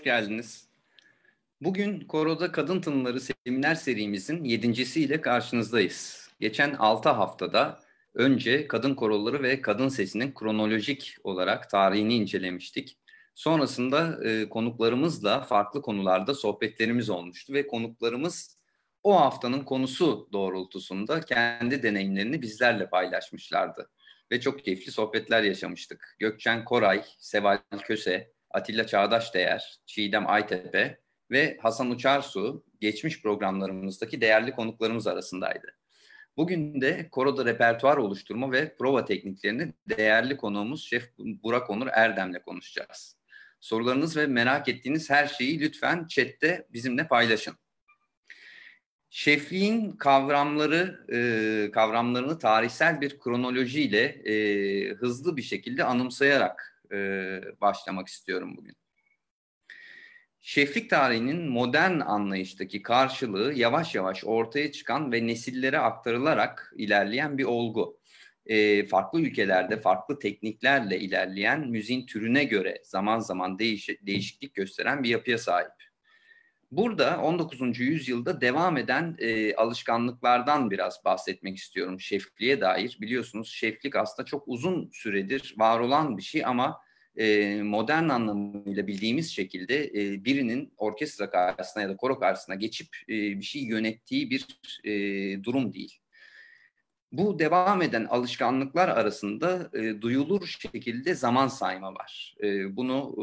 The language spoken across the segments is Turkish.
hoş geldiniz. Bugün Koro'da Kadın Tınıları seminer serimizin yedincisiyle karşınızdayız. Geçen 6 haftada önce kadın koroları ve kadın sesinin kronolojik olarak tarihini incelemiştik. Sonrasında e, konuklarımızla farklı konularda sohbetlerimiz olmuştu ve konuklarımız o haftanın konusu doğrultusunda kendi deneyimlerini bizlerle paylaşmışlardı. Ve çok keyifli sohbetler yaşamıştık. Gökçen Koray, Seval Köse, Atilla Çağdaş Değer, Çiğdem Aytepe ve Hasan Uçarsu geçmiş programlarımızdaki değerli konuklarımız arasındaydı. Bugün de koroda repertuar oluşturma ve prova tekniklerini değerli konuğumuz Şef Burak Onur Erdem'le konuşacağız. Sorularınız ve merak ettiğiniz her şeyi lütfen chatte bizimle paylaşın. Şefliğin kavramları, e, kavramlarını tarihsel bir kronolojiyle e, hızlı bir şekilde anımsayarak e, başlamak istiyorum bugün. Şeflik tarihinin modern anlayıştaki karşılığı yavaş yavaş ortaya çıkan ve nesillere aktarılarak ilerleyen bir olgu. E, farklı ülkelerde farklı tekniklerle ilerleyen müziğin türüne göre zaman zaman değiş değişiklik gösteren bir yapıya sahip. Burada 19. yüzyılda devam eden e, alışkanlıklardan biraz bahsetmek istiyorum şefliğe dair. Biliyorsunuz şeflik aslında çok uzun süredir var olan bir şey ama e, modern anlamıyla bildiğimiz şekilde e, birinin orkestra karşısına ya da koro karşısına geçip e, bir şey yönettiği bir e, durum değil bu devam eden alışkanlıklar arasında e, duyulur şekilde zaman sayma var. E, bunu e,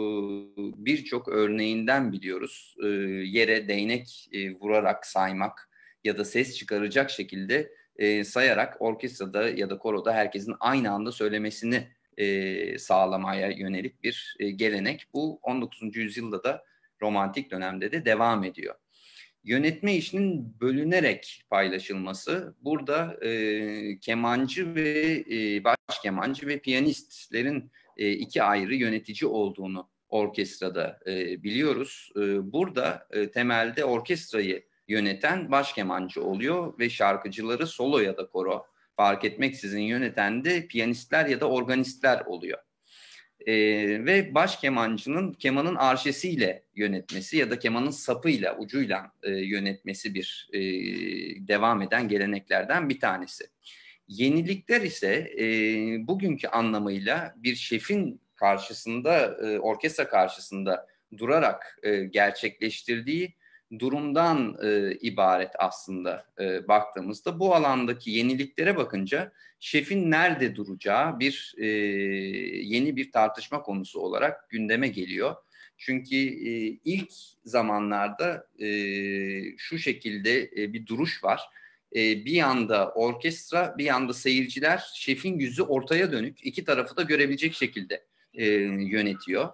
birçok örneğinden biliyoruz. E, yere değnek e, vurarak saymak ya da ses çıkaracak şekilde e, sayarak orkestrada ya da koroda herkesin aynı anda söylemesini e, sağlamaya yönelik bir e, gelenek. Bu 19. yüzyılda da romantik dönemde de devam ediyor yönetme işinin bölünerek paylaşılması burada e, kemancı ve e, baş kemancı ve piyanistlerin e, iki ayrı yönetici olduğunu orkestrada e, biliyoruz. E, burada e, temelde orkestrayı yöneten baş kemancı oluyor ve şarkıcıları solo ya da koro fark etmeksizin yöneten de piyanistler ya da organistler oluyor e, ve baş kemancının kemanın arşesiyle yönetmesi ya da kemanın sapıyla, ucuyla e, yönetmesi bir e, devam eden geleneklerden bir tanesi. Yenilikler ise e, bugünkü anlamıyla bir şefin karşısında, e, orkestra karşısında durarak e, gerçekleştirdiği durumdan e, ibaret aslında e, baktığımızda. Bu alandaki yeniliklere bakınca şefin nerede duracağı bir e, yeni bir tartışma konusu olarak gündeme geliyor. Çünkü e, ilk zamanlarda e, şu şekilde e, bir duruş var. E, bir yanda orkestra, bir yanda seyirciler şefin yüzü ortaya dönük iki tarafı da görebilecek şekilde e, yönetiyor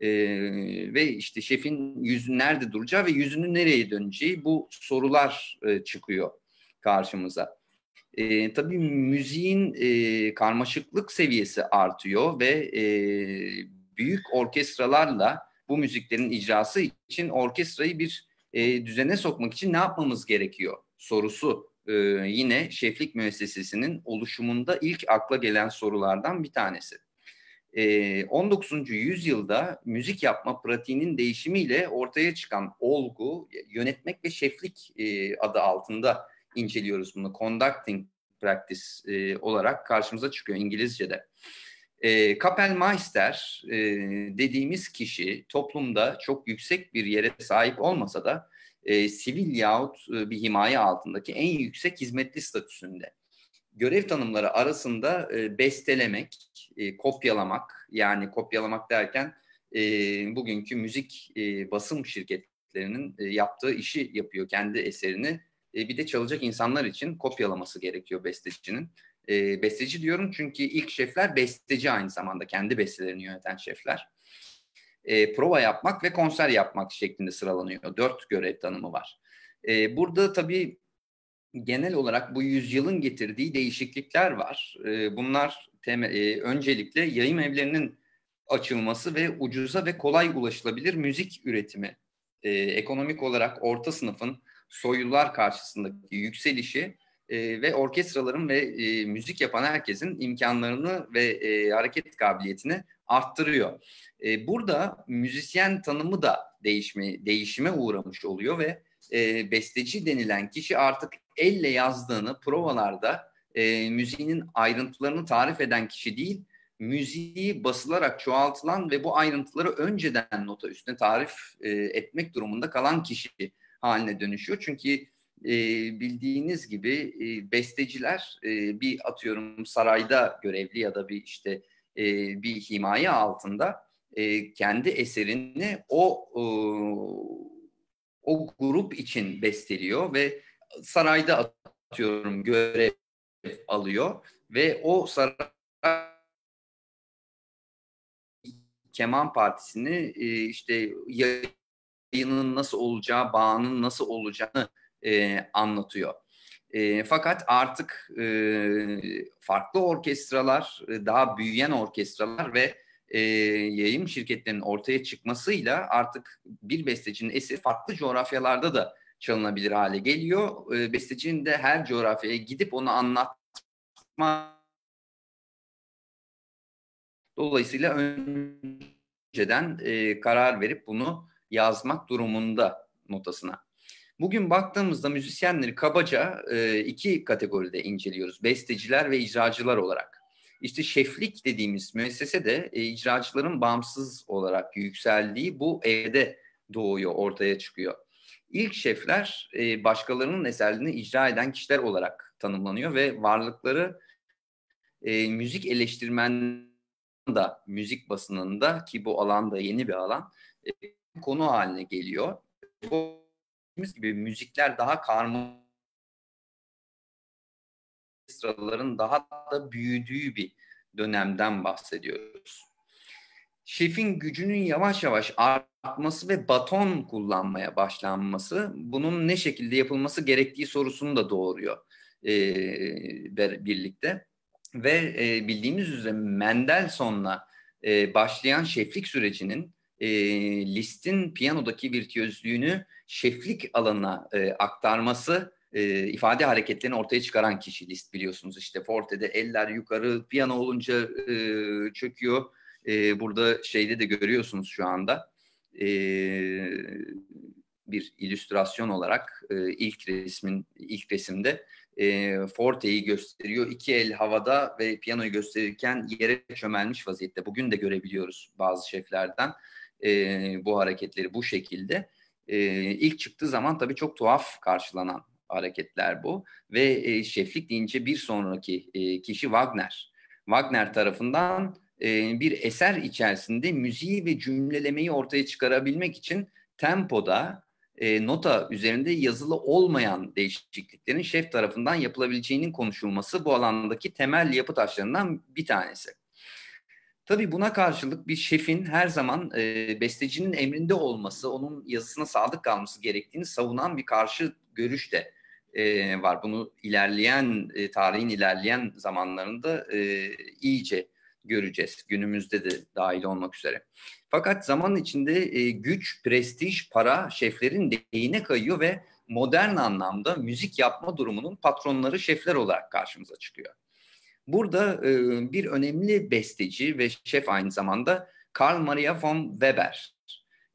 e, ve işte şefin yüzü nerede duracağı ve yüzünün nereye döneceği bu sorular e, çıkıyor karşımıza. E, tabii müziğin e, karmaşıklık seviyesi artıyor ve e, büyük orkestralarla bu müziklerin icrası için orkestrayı bir e, düzene sokmak için ne yapmamız gerekiyor sorusu e, yine şeflik müessesesinin oluşumunda ilk akla gelen sorulardan bir tanesi. 19. Ee, yüzyılda müzik yapma pratiğinin değişimiyle ortaya çıkan olgu, yönetmek ve şeflik e, adı altında inceliyoruz bunu. Conducting practice e, olarak karşımıza çıkıyor İngilizce'de. Ee, e, Kapellmeister dediğimiz kişi toplumda çok yüksek bir yere sahip olmasa da e, sivil yahut e, bir himaye altındaki en yüksek hizmetli statüsünde. Görev tanımları arasında bestelemek, e, kopyalamak yani kopyalamak derken e, bugünkü müzik e, basım şirketlerinin e, yaptığı işi yapıyor kendi eserini. E, bir de çalacak insanlar için kopyalaması gerekiyor bestecinin. E, besteci diyorum çünkü ilk şefler besteci aynı zamanda kendi bestelerini yöneten şefler. E, prova yapmak ve konser yapmak şeklinde sıralanıyor. Dört görev tanımı var. E, burada tabii genel olarak bu yüzyılın getirdiği değişiklikler var. Ee, bunlar teme, e, öncelikle yayın evlerinin açılması ve ucuza ve kolay ulaşılabilir müzik üretimi. Ee, ekonomik olarak orta sınıfın soylular karşısındaki yükselişi e, ve orkestraların ve e, müzik yapan herkesin imkanlarını ve hareket kabiliyetini arttırıyor. burada müzisyen tanımı da değişme, değişime uğramış oluyor ve e, besteci denilen kişi artık elle yazdığını provalarda e, müziğinin ayrıntılarını tarif eden kişi değil, müziği basılarak çoğaltılan ve bu ayrıntıları önceden nota üstüne tarif e, etmek durumunda kalan kişi haline dönüşüyor. Çünkü e, bildiğiniz gibi e, besteciler e, bir atıyorum sarayda görevli ya da bir işte e, bir himaye altında e, kendi eserini o e, o grup için besteliyor ve sarayda atıyorum görev alıyor ve o saray Keman Partisi'ni e, işte yayının nasıl olacağı, bağının nasıl olacağını e, anlatıyor. E, fakat artık e, farklı orkestralar, e, daha büyüyen orkestralar ve e, yayın şirketlerinin ortaya çıkmasıyla artık bir bestecinin eseri farklı coğrafyalarda da çalınabilir hale geliyor. E, bestecinin de her coğrafyaya gidip onu anlatma dolayısıyla önceden e, karar verip bunu yazmak durumunda notasına. Bugün baktığımızda müzisyenleri kabaca e, iki kategoride inceliyoruz. Besteciler ve icracılar olarak. İşte şeflik dediğimiz müessese de e, icracıların bağımsız olarak yükseldiği bu evde doğuyor, ortaya çıkıyor ilk şefler e, başkalarının eserlerini icra eden kişiler olarak tanımlanıyor ve varlıkları e, müzik eleştirmen da müzik basınında ki bu alanda yeni bir alan e, konu haline geliyor. Bu gibi müzikler daha karmaşık sıraların daha da büyüdüğü bir dönemden bahsediyoruz şefin gücünün yavaş yavaş artması ve baton kullanmaya başlanması bunun ne şekilde yapılması gerektiği sorusunu da doğuruyor e, birlikte. Ve e, bildiğimiz üzere Mendelssohn'la e, başlayan şeflik sürecinin e, Liszt'in piyanodaki virtüözlüğünü şeflik alanına e, aktarması e, ifade hareketlerini ortaya çıkaran kişi Liszt biliyorsunuz. işte forte'de eller yukarı, piyano olunca e, çöküyor e, burada şeyde de görüyorsunuz şu anda e, bir illüstrasyon olarak e, ilk resmin ilk resimde e, forte'yi gösteriyor. iki el havada ve piyanoyu gösterirken yere çömelmiş vaziyette. Bugün de görebiliyoruz bazı şeflerden e, bu hareketleri bu şekilde. E, ilk çıktığı zaman tabii çok tuhaf karşılanan hareketler bu. Ve e, şeflik deyince bir sonraki e, kişi Wagner. Wagner tarafından e, bir eser içerisinde müziği ve cümlelemeyi ortaya çıkarabilmek için tempoda e, nota üzerinde yazılı olmayan değişikliklerin şef tarafından yapılabileceğinin konuşulması bu alandaki temel yapı taşlarından bir tanesi. Tabii buna karşılık bir şefin her zaman e, bestecinin emrinde olması, onun yazısına sadık kalması gerektiğini savunan bir karşı görüş de e, var. Bunu ilerleyen, e, tarihin ilerleyen zamanlarında e, iyice göreceğiz. Günümüzde de dahil olmak üzere. Fakat zaman içinde e, güç, prestij, para şeflerin değine kayıyor ve modern anlamda müzik yapma durumunun patronları şefler olarak karşımıza çıkıyor. Burada e, bir önemli besteci ve şef aynı zamanda Karl Maria von Weber.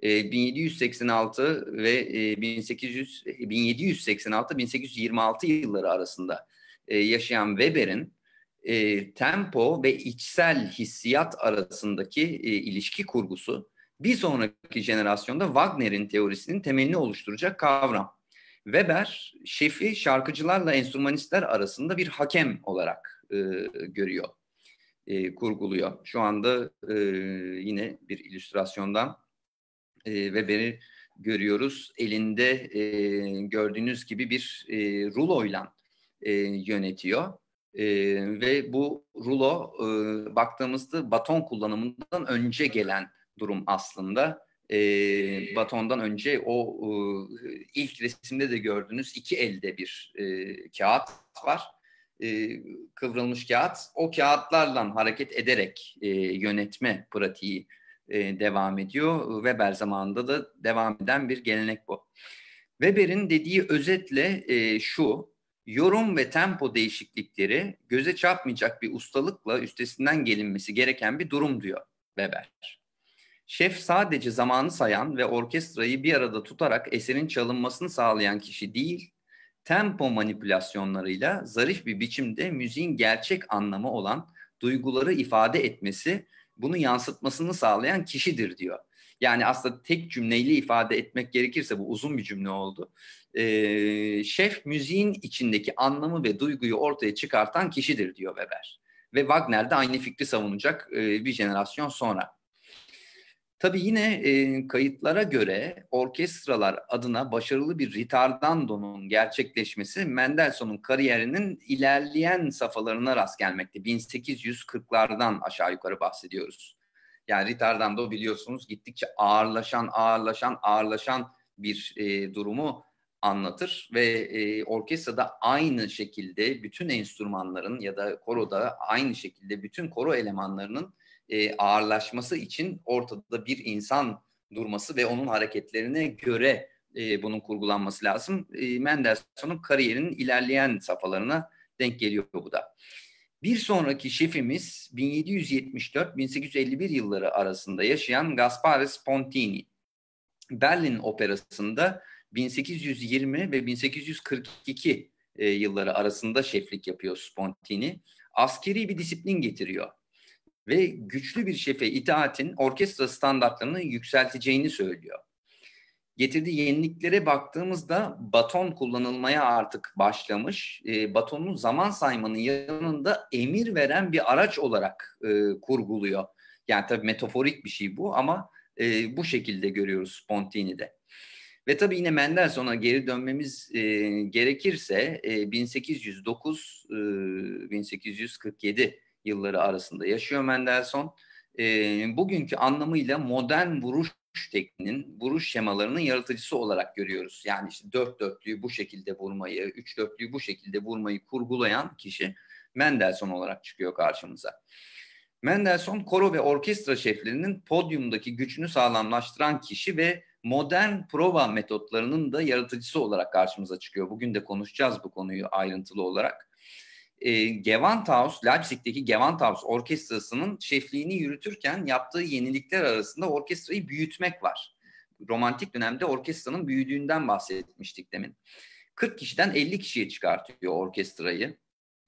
E, 1786 ve e, 1800 1786 1826 yılları arasında e, yaşayan Weber'in e, tempo ve içsel hissiyat arasındaki e, ilişki kurgusu bir sonraki jenerasyonda Wagner'in teorisinin temelini oluşturacak kavram. Weber, şefi şarkıcılarla enstrümanistler arasında bir hakem olarak e, görüyor, e, kurguluyor. Şu anda e, yine bir illüstrasyondan e, Weber'i görüyoruz. Elinde e, gördüğünüz gibi bir e, ruloyla e, yönetiyor e, ve bu rulo e, baktığımızda baton kullanımından önce gelen durum aslında. E, batondan önce o e, ilk resimde de gördüğünüz iki elde bir e, kağıt var. E, kıvrılmış kağıt. O kağıtlarla hareket ederek e, yönetme pratiği e, devam ediyor. Weber zamanında da devam eden bir gelenek bu. Weber'in dediği özetle e, şu, yorum ve tempo değişiklikleri göze çarpmayacak bir ustalıkla üstesinden gelinmesi gereken bir durum diyor Weber. Şef sadece zamanı sayan ve orkestrayı bir arada tutarak eserin çalınmasını sağlayan kişi değil, tempo manipülasyonlarıyla zarif bir biçimde müziğin gerçek anlamı olan duyguları ifade etmesi, bunu yansıtmasını sağlayan kişidir diyor. Yani aslında tek cümleyle ifade etmek gerekirse bu uzun bir cümle oldu. E, şef müziğin içindeki anlamı ve duyguyu ortaya çıkartan kişidir diyor Weber. Ve Wagner de aynı fikri savunacak e, bir jenerasyon sonra. Tabii yine e, kayıtlara göre orkestralar adına başarılı bir ritardandonun gerçekleşmesi Mendelssohn'un kariyerinin ilerleyen safhalarına rast gelmekte. 1840'lardan aşağı yukarı bahsediyoruz. Yani Ritterdam'da biliyorsunuz gittikçe ağırlaşan, ağırlaşan, ağırlaşan bir e, durumu anlatır ve e, orkestrada aynı şekilde bütün enstrümanların ya da koroda aynı şekilde bütün koro elemanlarının e, ağırlaşması için ortada bir insan durması ve onun hareketlerine göre e, bunun kurgulanması lazım. E, Mendelssohn'un kariyerinin ilerleyen safhalarına denk geliyor bu da. Bir sonraki şefimiz 1774-1851 yılları arasında yaşayan Gaspare Spontini. Berlin Operası'nda 1820 ve 1842 e, yılları arasında şeflik yapıyor Spontini. Askeri bir disiplin getiriyor ve güçlü bir şefe itaatin orkestra standartlarını yükselteceğini söylüyor getirdiği yeniliklere baktığımızda baton kullanılmaya artık başlamış. E, batonu zaman saymanın yanında emir veren bir araç olarak e, kurguluyor. Yani tabii metaforik bir şey bu ama e, bu şekilde görüyoruz Spontini'de. Ve tabii yine Mendelssohn'a geri dönmemiz e, gerekirse e, 1809-1847 e, yılları arasında yaşıyor Mendelssohn. E, bugünkü anlamıyla modern vuruş tekniğinin vuruş şemalarının yaratıcısı olarak görüyoruz. Yani işte dört dörtlüyü bu şekilde vurmayı, üç dörtlüyü bu şekilde vurmayı kurgulayan kişi Mendelssohn olarak çıkıyor karşımıza. Mendelssohn koro ve orkestra şeflerinin podyumdaki gücünü sağlamlaştıran kişi ve modern prova metotlarının da yaratıcısı olarak karşımıza çıkıyor. Bugün de konuşacağız bu konuyu ayrıntılı olarak e, Gewandhaus, Leipzig'teki Gewandhaus Orkestrası'nın şefliğini yürütürken yaptığı yenilikler arasında orkestrayı büyütmek var. Romantik dönemde orkestranın büyüdüğünden bahsetmiştik demin. 40 kişiden 50 kişiye çıkartıyor orkestrayı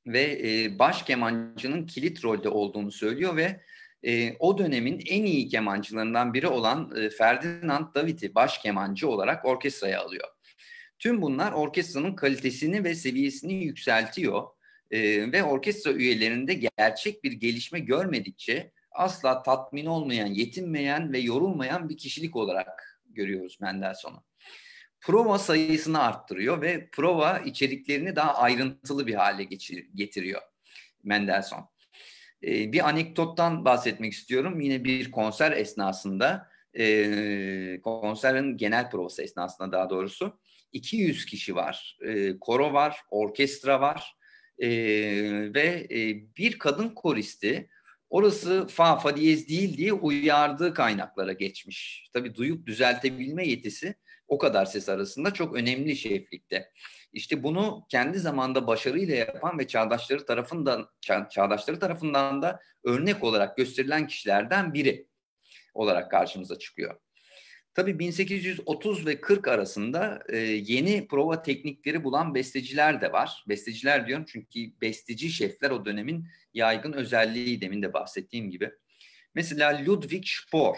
ve e, baş kemancının kilit rolde olduğunu söylüyor ve e, o dönemin en iyi kemancılarından biri olan e, Ferdinand David'i baş kemancı olarak orkestraya alıyor. Tüm bunlar orkestranın kalitesini ve seviyesini yükseltiyor ee, ve orkestra üyelerinde gerçek bir gelişme görmedikçe asla tatmin olmayan, yetinmeyen ve yorulmayan bir kişilik olarak görüyoruz Mendelssohn'u. Prova sayısını arttırıyor ve prova içeriklerini daha ayrıntılı bir hale getiriyor Mendelssohn. Ee, bir anekdottan bahsetmek istiyorum. Yine bir konser esnasında, ee, konserin genel provası esnasında daha doğrusu 200 kişi var. koro var, orkestra var e, ve e, bir kadın koristi orası fa fa diyez değil diye uyardığı kaynaklara geçmiş. Tabi duyup düzeltebilme yetisi o kadar ses arasında çok önemli şeflikte. İşte bunu kendi zamanda başarıyla yapan ve çağdaşları tarafından ça çağdaşları tarafından da örnek olarak gösterilen kişilerden biri olarak karşımıza çıkıyor. Tabii 1830 ve 40 arasında e, yeni prova teknikleri bulan besteciler de var. Besteciler diyorum çünkü besteci şefler o dönemin yaygın özelliği demin de bahsettiğim gibi. Mesela Ludwig Spohr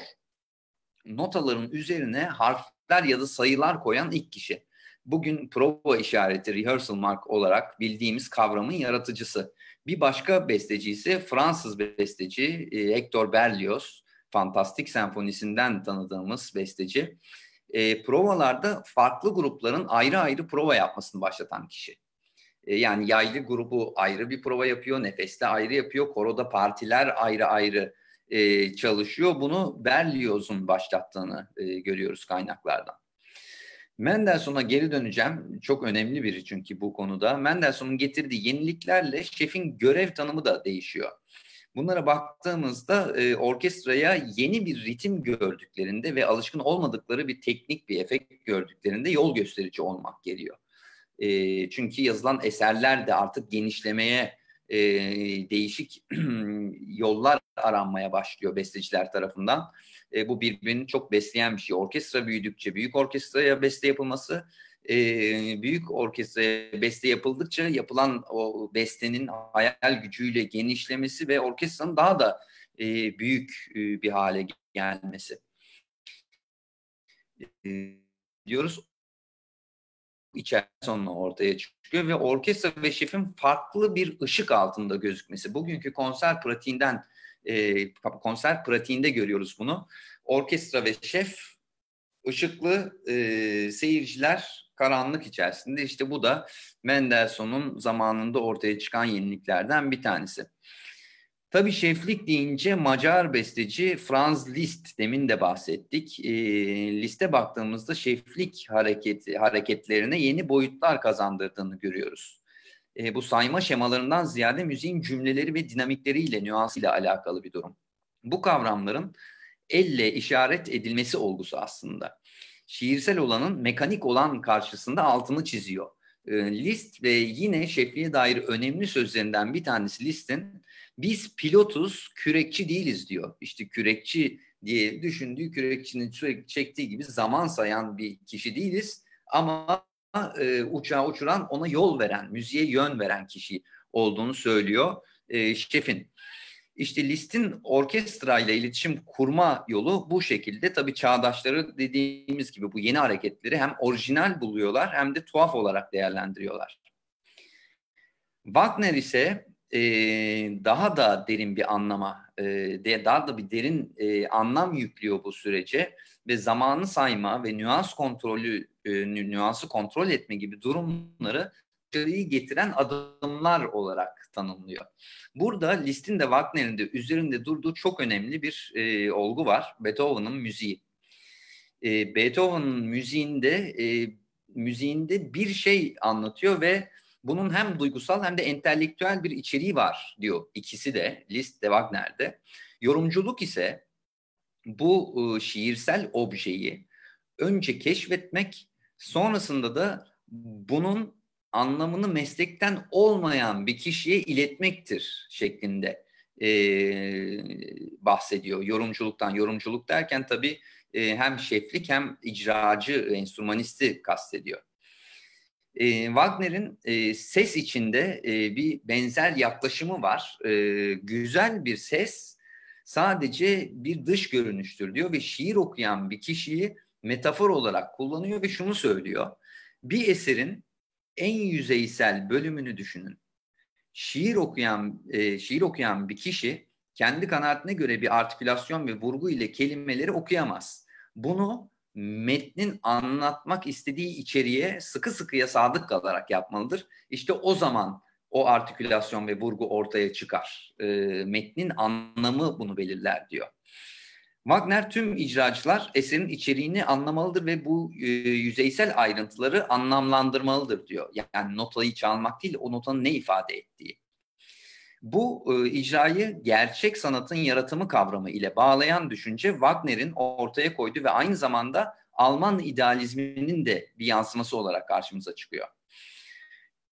notaların üzerine harfler ya da sayılar koyan ilk kişi. Bugün prova işareti rehearsal mark olarak bildiğimiz kavramın yaratıcısı. Bir başka besteci ise Fransız besteci e, Hector Berlioz Fantastik Senfonisi'nden tanıdığımız besteci e, provalarda farklı grupların ayrı ayrı prova yapmasını başlatan kişi. E, yani yaylı grubu ayrı bir prova yapıyor, nefeste ayrı yapıyor, koroda partiler ayrı ayrı e, çalışıyor. Bunu Berlioz'un başlattığını e, görüyoruz kaynaklardan. Mendelssohn'a geri döneceğim. Çok önemli biri çünkü bu konuda. Mendelssohn'un getirdiği yeniliklerle şefin görev tanımı da değişiyor. Bunlara baktığımızda e, orkestraya yeni bir ritim gördüklerinde ve alışkın olmadıkları bir teknik bir efekt gördüklerinde yol gösterici olmak geliyor. E, çünkü yazılan eserler de artık genişlemeye, e, değişik yollar aranmaya başlıyor besteciler tarafından. E, bu birbirini çok besleyen bir şey. Orkestra büyüdükçe büyük orkestraya beste yapılması e, büyük orkestra beste yapıldıkça yapılan o bestenin hayal gücüyle genişlemesi ve orkestranın daha da e, büyük e, bir hale gelmesi e, diyoruz. İçeride sonra ortaya çıkıyor ve orkestra ve şefin farklı bir ışık altında gözükmesi. Bugünkü konser pratiğinden e, konser pratiğinde görüyoruz bunu. Orkestra ve şef ışıklı e, seyirciler karanlık içerisinde. İşte bu da Mendelssohn'un zamanında ortaya çıkan yeniliklerden bir tanesi. Tabi şeflik deyince Macar besteci Franz Liszt demin de bahsettik. E, liste baktığımızda şeflik hareketi, hareketlerine yeni boyutlar kazandırdığını görüyoruz. E, bu sayma şemalarından ziyade müziğin cümleleri ve dinamikleriyle, nüansıyla alakalı bir durum. Bu kavramların elle işaret edilmesi olgusu aslında şiirsel olanın mekanik olan karşısında altını çiziyor. Ee, list ve yine şefliğe dair önemli sözlerinden bir tanesi List'in biz pilotuz, kürekçi değiliz diyor. İşte kürekçi diye düşündüğü kürekçinin sürekli çektiği gibi zaman sayan bir kişi değiliz ama e, uçağı uçuran, ona yol veren, müziğe yön veren kişi olduğunu söylüyor e, şefin. İşte listin orkestra ile iletişim kurma yolu bu şekilde. Tabii çağdaşları dediğimiz gibi bu yeni hareketleri hem orijinal buluyorlar hem de tuhaf olarak değerlendiriyorlar. Wagner ise e, daha da derin bir anlama, e, daha da bir derin e, anlam yüklüyor bu sürece ve zamanı sayma ve nüans kontrolü, e, nüansı kontrol etme gibi durumları getiren adımlar olarak tanımlıyor. Burada listin de Wagner'in de üzerinde durduğu çok önemli bir e, olgu var. Beethoven'ın müziği. E, Beethoven'ın müziğinde e, müziğinde bir şey anlatıyor ve bunun hem duygusal hem de entelektüel bir içeriği var diyor. ikisi de Liszt de Wagner'de. Yorumculuk ise bu e, şiirsel objeyi önce keşfetmek sonrasında da bunun anlamını meslekten olmayan bir kişiye iletmektir şeklinde e, bahsediyor yorumculuktan. Yorumculuk derken tabii e, hem şeflik hem icracı, enstrümanisti kastediyor. E, Wagner'in e, ses içinde e, bir benzer yaklaşımı var. E, güzel bir ses sadece bir dış görünüştür diyor ve şiir okuyan bir kişiyi metafor olarak kullanıyor ve şunu söylüyor. Bir eserin en yüzeysel bölümünü düşünün. Şiir okuyan e, şiir okuyan bir kişi kendi kanaatine göre bir artikülasyon ve vurgu ile kelimeleri okuyamaz. Bunu metnin anlatmak istediği içeriğe sıkı sıkıya sadık kalarak yapmalıdır. İşte o zaman o artikülasyon ve vurgu ortaya çıkar. E, metnin anlamı bunu belirler diyor. Wagner tüm icracılar eserin içeriğini anlamalıdır ve bu e, yüzeysel ayrıntıları anlamlandırmalıdır diyor. Yani notayı çalmak değil o notanın ne ifade ettiği. Bu e, icrayı gerçek sanatın yaratımı kavramı ile bağlayan düşünce Wagner'in ortaya koyduğu ve aynı zamanda Alman idealizminin de bir yansıması olarak karşımıza çıkıyor.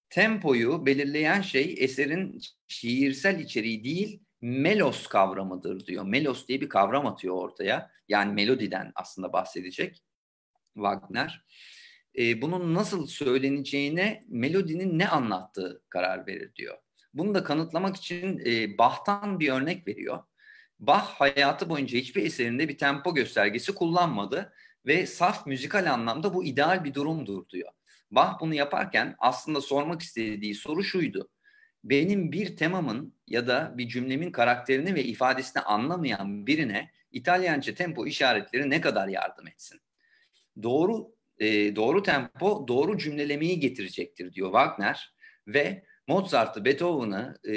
Tempoyu belirleyen şey eserin şiirsel içeriği değil, melos kavramıdır diyor. Melos diye bir kavram atıyor ortaya. Yani melodiden aslında bahsedecek Wagner. E, bunun nasıl söyleneceğine melodinin ne anlattığı karar verir diyor. Bunu da kanıtlamak için e, Bach'tan bir örnek veriyor. Bach hayatı boyunca hiçbir eserinde bir tempo göstergesi kullanmadı ve saf müzikal anlamda bu ideal bir durumdur diyor. Bach bunu yaparken aslında sormak istediği soru şuydu benim bir temamın ya da bir cümlemin karakterini ve ifadesini anlamayan birine İtalyanca tempo işaretleri ne kadar yardım etsin? Doğru e, doğru tempo doğru cümlelemeyi getirecektir diyor Wagner ve Mozart'ı, Beethoven'ı e,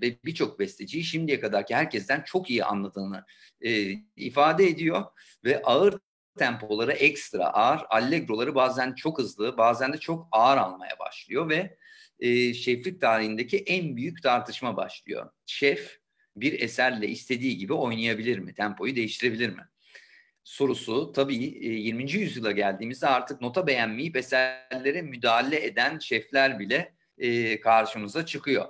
ve birçok besteciyi şimdiye kadarki herkesten çok iyi anladığını e, ifade ediyor ve ağır tempoları ekstra ağır, allegroları bazen çok hızlı, bazen de çok ağır almaya başlıyor ve e, şeflik tarihindeki en büyük tartışma başlıyor. Şef bir eserle istediği gibi oynayabilir mi? Tempoyu değiştirebilir mi? Sorusu tabii 20. E, yüzyıla geldiğimizde artık nota beğenmeyip eserlere müdahale eden şefler bile e, karşımıza çıkıyor.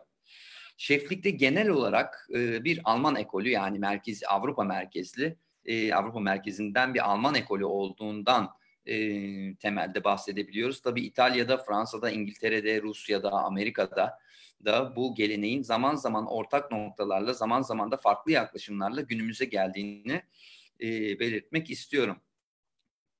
Şeflikte genel olarak e, bir Alman ekolü yani merkez Avrupa merkezli e, Avrupa merkezinden bir Alman ekolü olduğundan e, temelde bahsedebiliyoruz. Tabii İtalya'da, Fransa'da, İngiltere'de, Rusya'da, Amerika'da da bu geleneğin zaman zaman ortak noktalarla, zaman zaman da farklı yaklaşımlarla günümüze geldiğini e, belirtmek istiyorum.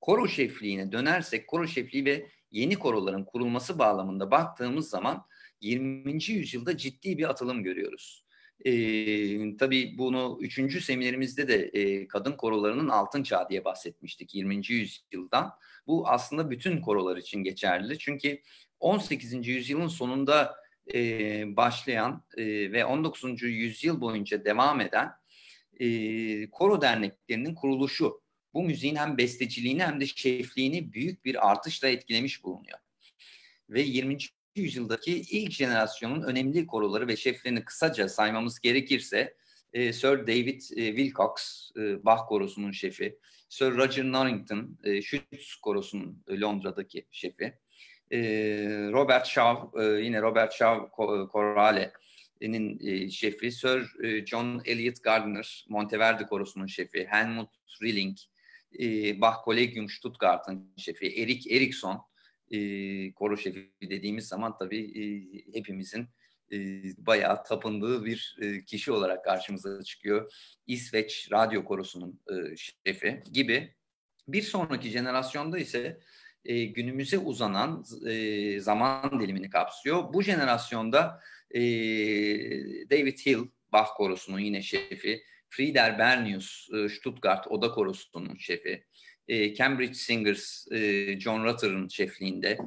Koro şefliğine dönersek, koro şefliği ve yeni koroların kurulması bağlamında baktığımız zaman 20. yüzyılda ciddi bir atılım görüyoruz. E, tabii bunu üçüncü seminerimizde de e, kadın korolarının altın çağı diye bahsetmiştik 20. yüzyıldan. Bu aslında bütün korolar için geçerli. Çünkü 18. yüzyılın sonunda e, başlayan e, ve 19. yüzyıl boyunca devam eden e, koro derneklerinin kuruluşu bu müziğin hem besteciliğini hem de şefliğini büyük bir artışla etkilemiş bulunuyor. Ve 20 yüzyıldaki ilk jenerasyonun önemli koruları ve şeflerini kısaca saymamız gerekirse e, Sir David e, Wilcox, e, Bach korosunun şefi, Sir Roger Norrington, e, Schütz korosunun e, Londra'daki şefi, e, Robert Shaw, e, yine Robert Shaw e, Corale'nin e, şefi, Sir e, John Elliot Gardner, Monteverdi korosunun şefi, Helmut Rilling, e, Bach Collegium Stuttgart'ın şefi, Erik Erikson, e, koro şefi dediğimiz zaman tabii e, hepimizin e, bayağı tapındığı bir e, kişi olarak karşımıza çıkıyor. İsveç Radyo Korosu'nun e, şefi gibi. Bir sonraki jenerasyonda ise e, günümüze uzanan e, zaman dilimini kapsıyor. Bu jenerasyonda e, David Hill, Bach Korosu'nun yine şefi, Frieder Bernius, e, Stuttgart Oda Korosu'nun şefi, e, Cambridge Singers e, John Rutter'ın şefliğinde,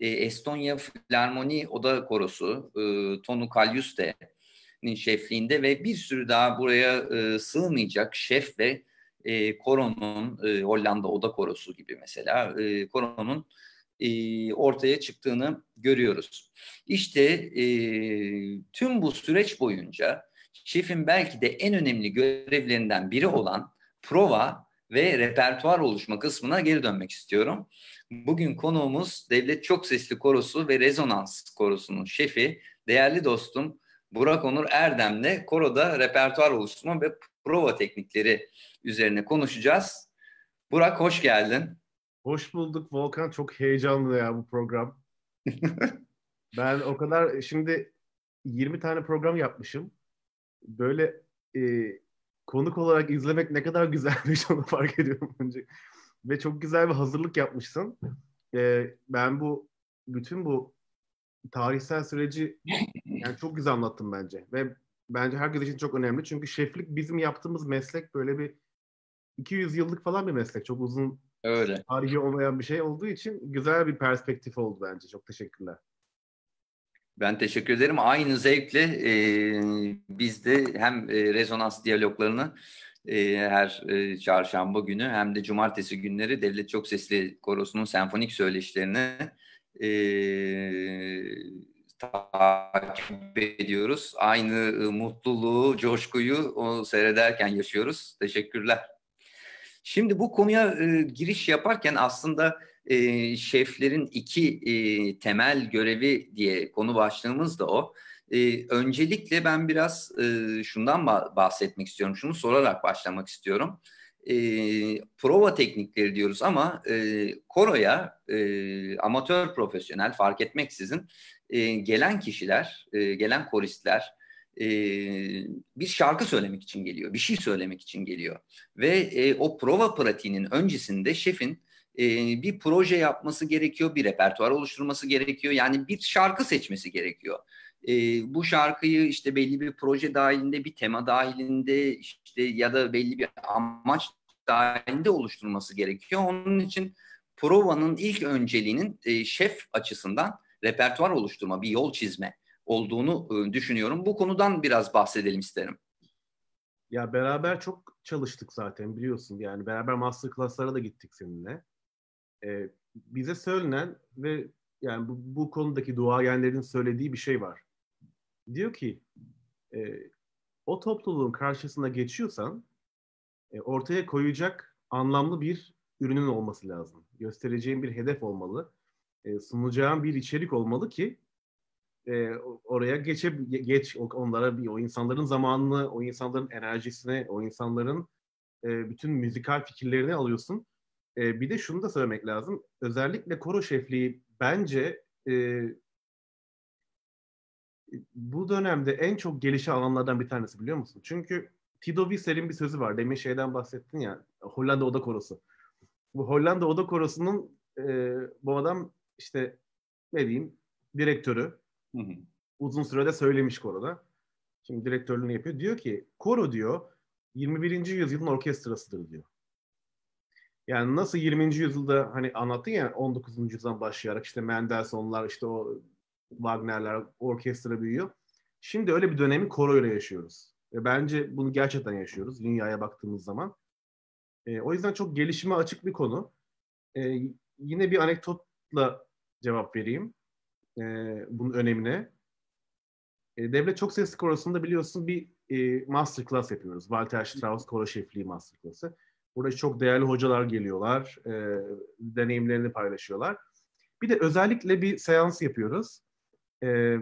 e, Estonya Filarmoni Oda Korosu e, Tonu Kalyuste'nin şefliğinde ve bir sürü daha buraya e, sığmayacak şef ve koronun Hollanda Oda Korosu gibi mesela koronun ortaya çıktığını görüyoruz. İşte tüm bu süreç boyunca şefin belki de en önemli görevlerinden biri olan prova ve repertuar oluşma kısmına geri dönmek istiyorum. Bugün konuğumuz Devlet Çok Sesli Korosu ve Rezonans Korosu'nun şefi, değerli dostum Burak Onur Erdem'le koroda repertuar oluşturma ve prova teknikleri üzerine konuşacağız. Burak hoş geldin. Hoş bulduk Volkan. Çok heyecanlı ya bu program. ben o kadar şimdi 20 tane program yapmışım. Böyle e, konuk olarak izlemek ne kadar güzelmiş onu fark ediyorum önce. Ve çok güzel bir hazırlık yapmışsın. Ee, ben bu bütün bu tarihsel süreci yani çok güzel anlattım bence. Ve bence herkes için çok önemli. Çünkü şeflik bizim yaptığımız meslek böyle bir 200 yıllık falan bir meslek. Çok uzun Öyle. tarihi olmayan bir şey olduğu için güzel bir perspektif oldu bence. Çok teşekkürler. Ben teşekkür ederim. Aynı zevkle e, biz de hem e, rezonans diyaloglarını e, her e, çarşamba günü hem de cumartesi günleri Devlet Çok Sesli Korosu'nun senfonik söyleşilerini e, takip ediyoruz. Aynı e, mutluluğu, coşkuyu o seyrederken yaşıyoruz. Teşekkürler. Şimdi bu konuya e, giriş yaparken aslında e, şeflerin iki e, temel görevi diye konu başlığımız da o. E, öncelikle ben biraz e, şundan bahsetmek istiyorum, şunu sorarak başlamak istiyorum. E, prova teknikleri diyoruz ama e, koroya e, amatör profesyonel fark etmeksizin e, gelen kişiler, e, gelen koristler e, bir şarkı söylemek için geliyor, bir şey söylemek için geliyor. Ve e, o prova pratiğinin öncesinde şefin e, bir proje yapması gerekiyor, bir repertuar oluşturması gerekiyor. Yani bir şarkı seçmesi gerekiyor. E, bu şarkıyı işte belli bir proje dahilinde, bir tema dahilinde işte ya da belli bir amaç dahilinde oluşturması gerekiyor. Onun için provanın ilk önceliğinin e, şef açısından repertuar oluşturma, bir yol çizme olduğunu e, düşünüyorum. Bu konudan biraz bahsedelim isterim. Ya beraber çok çalıştık zaten biliyorsun yani beraber master class'lara da gittik seninle e, bize söylenen ve yani bu, bu konudaki duayenlerin söylediği bir şey var. Diyor ki e, o topluluğun karşısına geçiyorsan e, ortaya koyacak anlamlı bir ürünün olması lazım. Göstereceğin bir hedef olmalı. E, sunacağın bir içerik olmalı ki e, oraya geçe geç onlara bir o insanların zamanını, o insanların enerjisini, o insanların e, bütün müzikal fikirlerini alıyorsun e, bir de şunu da söylemek lazım. Özellikle koro şefliği bence e, bu dönemde en çok gelişen alanlardan bir tanesi biliyor musun? Çünkü Tido Wiesel'in bir sözü var. Demin şeyden bahsettin ya Hollanda Oda Korosu. Bu Hollanda Oda Korosu'nun e, bu adam işte ne diyeyim direktörü hı hı. uzun sürede söylemiş koroda. Şimdi direktörlüğünü yapıyor. Diyor ki koro diyor 21. yüzyılın orkestrasıdır diyor. Yani nasıl 20. yüzyılda hani anlattın ya 19. yüzyıldan başlayarak işte Mendelssohn'lar işte o Wagner'ler orkestra büyüyor. Şimdi öyle bir dönemi koro ile yaşıyoruz. Ve bence bunu gerçekten yaşıyoruz dünyaya baktığımız zaman. E, o yüzden çok gelişime açık bir konu. E, yine bir anekdotla cevap vereyim e, bunun önemine. E, Devlet Çok Sesli Korosu'nda biliyorsun bir e, masterclass yapıyoruz. Walter Strauss Koro Şefliği Masterclass'ı. Buraya çok değerli hocalar geliyorlar, e, deneyimlerini paylaşıyorlar. Bir de özellikle bir seans yapıyoruz. E,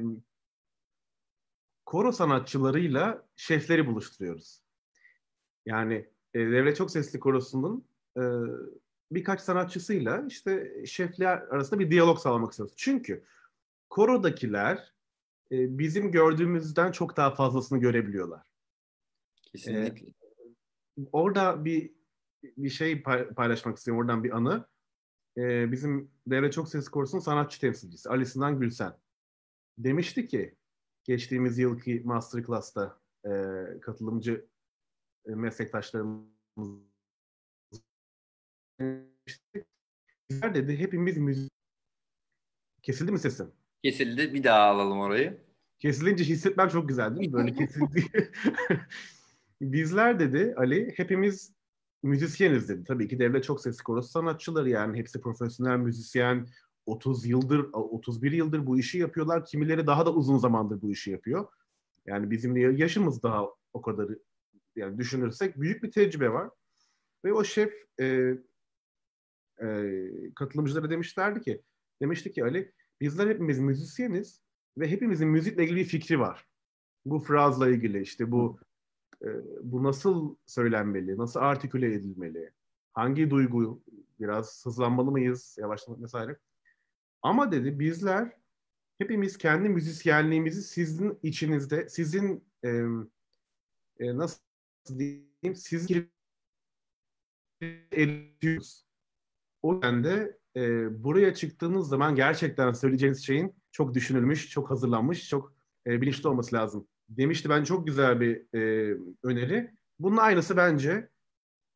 koro sanatçılarıyla şefleri buluşturuyoruz. Yani e, Devlet Çok Sesli Korosu'nun e, birkaç sanatçısıyla işte şefler arasında bir diyalog sağlamak istiyoruz. Çünkü korodakiler e, bizim gördüğümüzden çok daha fazlasını görebiliyorlar. Kesinlikle. Ee, orada bir bir şey paylaşmak istiyorum oradan bir anı. Ee, bizim Devre Çok ses Korusu'nun sanatçı temsilcisi Alisinden Gülsen demişti ki geçtiğimiz yılki Masterclass'ta e, katılımcı e, meslektaşlarımız bizler dedi hepimiz müzik kesildi mi sesim? Kesildi. Bir daha alalım orayı. Kesilince hissetmem çok güzel değil mi? Böyle kesildi. bizler dedi Ali hepimiz müzisyeniz dedi. Tabii ki devlet çok sesli korosu sanatçıları yani hepsi profesyonel müzisyen. 30 yıldır, 31 yıldır bu işi yapıyorlar. Kimileri daha da uzun zamandır bu işi yapıyor. Yani bizim yaşımız daha o kadar yani düşünürsek büyük bir tecrübe var. Ve o şef e, e, katılımcılara demişlerdi ki, demişti ki Ali, bizler hepimiz müzisyeniz ve hepimizin müzikle ilgili bir fikri var. Bu frazla ilgili işte bu e, bu nasıl söylenmeli, nasıl artiküle edilmeli, hangi duygu biraz hızlanmalı mıyız, yavaşlamak vesaire. Ama dedi bizler hepimiz kendi müzisyenliğimizi sizin içinizde, sizin e, e, nasıl diyeyim, siz ediyoruz. O yüzden de e, buraya çıktığınız zaman gerçekten söyleyeceğiniz şeyin çok düşünülmüş, çok hazırlanmış, çok e, bilinçli olması lazım demişti. Ben çok güzel bir e, öneri. Bunun aynısı bence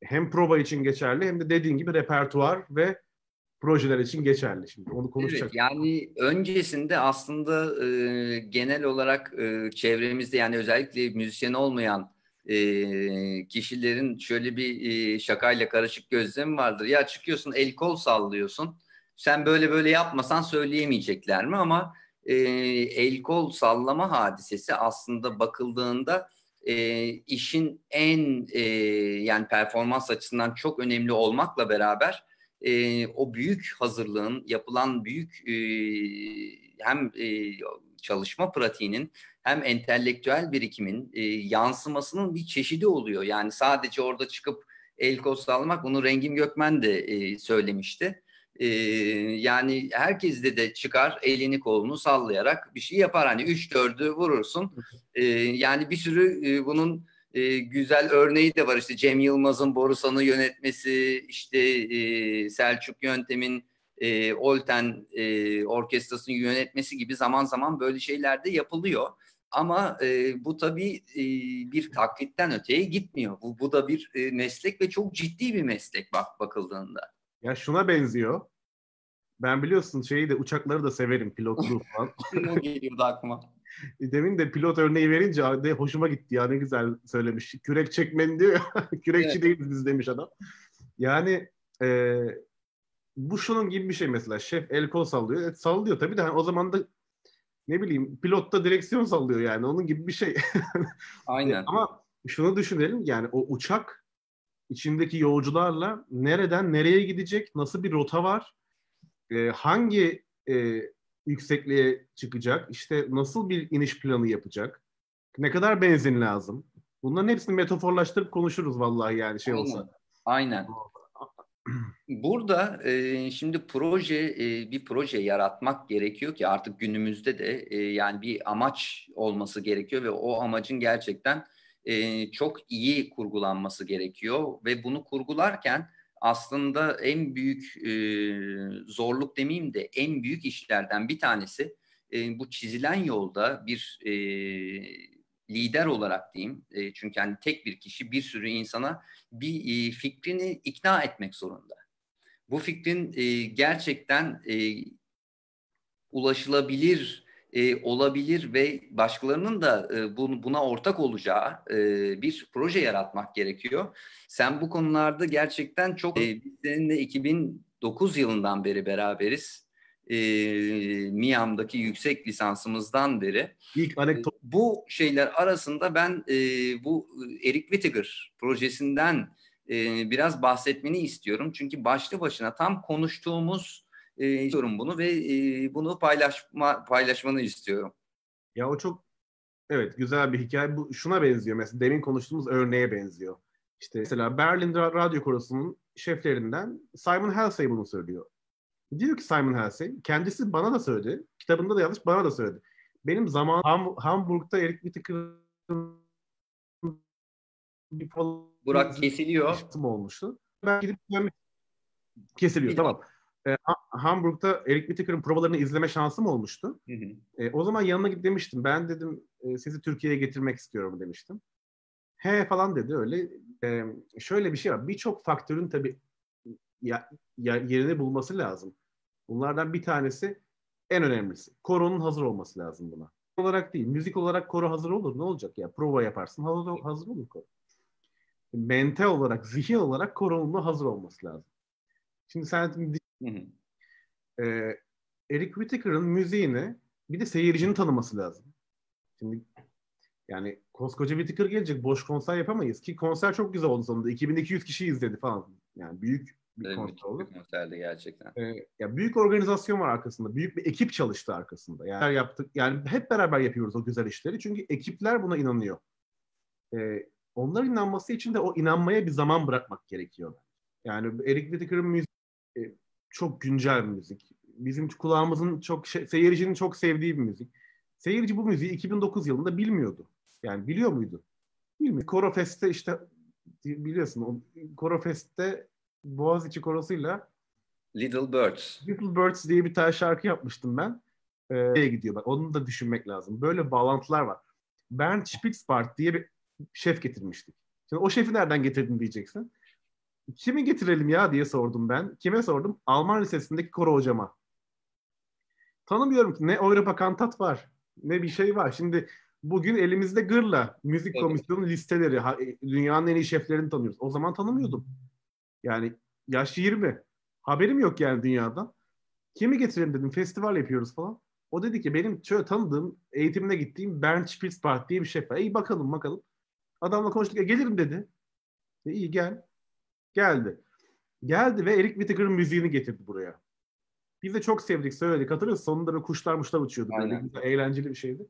hem prova için geçerli hem de dediğin gibi repertuar ve projeler için geçerli. Şimdi onu konuşacak. Evet, yani öncesinde aslında e, genel olarak e, çevremizde yani özellikle müzisyen olmayan e, kişilerin şöyle bir e, şakayla karışık gözlem vardır. Ya çıkıyorsun el kol sallıyorsun. Sen böyle böyle yapmasan söyleyemeyecekler mi ama e, el kol sallama hadisesi aslında bakıldığında e, işin en e, yani performans açısından çok önemli olmakla beraber e, o büyük hazırlığın yapılan büyük e, hem e, çalışma pratiğinin hem entelektüel birikimin e, yansımasının bir çeşidi oluyor. Yani sadece orada çıkıp el kol sallamak bunu Rengim Gökmen de e, söylemişti e, yani herkes de de çıkar elini kolunu sallayarak bir şey yapar. Hani üç dördü vurursun. E, yani bir sürü e, bunun e, güzel örneği de var. İşte Cem Yılmaz'ın Borusan'ı yönetmesi, işte e, Selçuk Yöntem'in e, Olten e, orkestrasını yönetmesi gibi zaman zaman böyle şeyler de yapılıyor. Ama e, bu tabii e, bir taklitten öteye gitmiyor. Bu, bu da bir e, meslek ve çok ciddi bir meslek bak bakıldığında. Ya şuna benziyor. Ben biliyorsun şeyi de uçakları da severim pilotluğu falan. Şey o geliyordu aklıma. E, demin de pilot örneği verince de hoşuma gitti ya ne güzel söylemiş. Kürek çekmen diyor Kürekçi evet. değiliz biz demiş adam. Yani e, bu şunun gibi bir şey mesela. Şef el kol sallıyor. E, sallıyor tabii de hani o zaman da ne bileyim pilot da direksiyon sallıyor yani. Onun gibi bir şey. Aynen. Ama şunu düşünelim yani o uçak içindeki yolcularla nereden nereye gidecek, nasıl bir rota var, e, hangi e, yüksekliğe çıkacak, işte nasıl bir iniş planı yapacak, ne kadar benzin lazım. Bunların hepsini metaforlaştırıp konuşuruz vallahi yani şey Aynen. olsa. Aynen. Burada e, şimdi proje e, bir proje yaratmak gerekiyor ki artık günümüzde de e, yani bir amaç olması gerekiyor ve o amacın gerçekten e, çok iyi kurgulanması gerekiyor ve bunu kurgularken aslında en büyük e, zorluk demeyeyim de en büyük işlerden bir tanesi e, bu çizilen yolda bir e, lider olarak diyeyim e, çünkü hani tek bir kişi bir sürü insana bir e, fikrini ikna etmek zorunda. Bu fikrin e, gerçekten e, ulaşılabilir e, olabilir ve başkalarının da e, bunu, buna ortak olacağı e, bir proje yaratmak gerekiyor. Sen bu konularda gerçekten çok e, biz seninle 2009 yılından beri beraberiz. E, Miami'deki yüksek lisansımızdan beri. İlk anekdot. E, bu şeyler arasında ben e, bu Eric Whittaker projesinden e, biraz bahsetmeni istiyorum. Çünkü başlı başına tam konuştuğumuz e, istiyorum bunu ve e, bunu paylaşma paylaşmanı istiyorum. Ya o çok evet güzel bir hikaye. Bu şuna benziyor mesela demin konuştuğumuz örneğe benziyor. İşte mesela Berlin Radyo Korosu'nun şeflerinden Simon Halsey bunu söylüyor. Diyor ki Simon Halsey, kendisi bana da söyledi. Kitabında da yazmış, bana da söyledi. Benim zaman Ham, Hamburg'da Erik bir Burak kesiliyor. olmuştu. Ben gidip kesiliyor. tamam e, Hamburg'da Eric Whittaker'ın provalarını izleme şansım olmuştu. Hı hı. E, o zaman yanına gidip demiştim. Ben dedim e, sizi Türkiye'ye getirmek istiyorum demiştim. He falan dedi öyle. E, şöyle bir şey var. Birçok faktörün tabii ya, ya, yerini bulması lazım. Bunlardan bir tanesi en önemlisi. Koronun hazır olması lazım buna. olarak değil. Müzik olarak koro hazır olur. Ne olacak ya? Prova yaparsın. Hazır, hazır olur koro. Mental olarak, zihin olarak koronun hazır olması lazım. Şimdi sen Hı hı. Ee, Eric Whittaker'ın müziğini bir de seyircinin tanıması lazım. Şimdi yani koskoca Whittaker gelecek boş konser yapamayız ki konser çok güzel oldu sonunda. 2200 kişi izledi falan. Yani büyük bir evet, konser oldu. Konserdi gerçekten. Ee, ya büyük organizasyon var arkasında. Büyük bir ekip çalıştı arkasında. Yani yaptık. Yani hep beraber yapıyoruz o güzel işleri. Çünkü ekipler buna inanıyor. Ee, onlar inanması için de o inanmaya bir zaman bırakmak gerekiyor. Yani Eric Whittaker'ın müziği çok güncel bir müzik. Bizim kulağımızın çok şey, seyircinin çok sevdiği bir müzik. Seyirci bu müziği 2009 yılında bilmiyordu. Yani biliyor muydu? Bilmiyor. Korofest'te işte biliyorsun o Korofest'te Boğaziçi Korosu'yla Little Birds. Little Birds diye bir tane şarkı yapmıştım ben. Ee, gidiyor bak onu da düşünmek lazım. Böyle bağlantılar var. Ben Spitzbart diye bir şef getirmiştik. Şimdi o şefi nereden getirdin diyeceksin kimi getirelim ya diye sordum ben. Kime sordum? Alman Lisesi'ndeki koro hocama. Tanımıyorum ki ne Europa Kantat var ne bir şey var. Şimdi bugün elimizde gırla müzik evet. komisyonu listeleri e, dünyanın en iyi şeflerini tanıyoruz. O zaman tanımıyordum. Yani yaş 20. Haberim yok yani dünyadan. Kimi getirelim dedim festival yapıyoruz falan. O dedi ki benim şöyle tanıdığım eğitimine gittiğim Bernd Spitzbach diye bir şef var. İyi bakalım bakalım. Adamla konuştuk. E, gelirim dedi. E, iyi gel. Geldi. Geldi ve Eric Whittaker'ın müziğini getirdi buraya. Biz de çok sevdik, söyledik. Hatırlıyorsun sonunda böyle kuşlar muşlar uçuyordu. Böyle güzel, eğlenceli bir şeydi.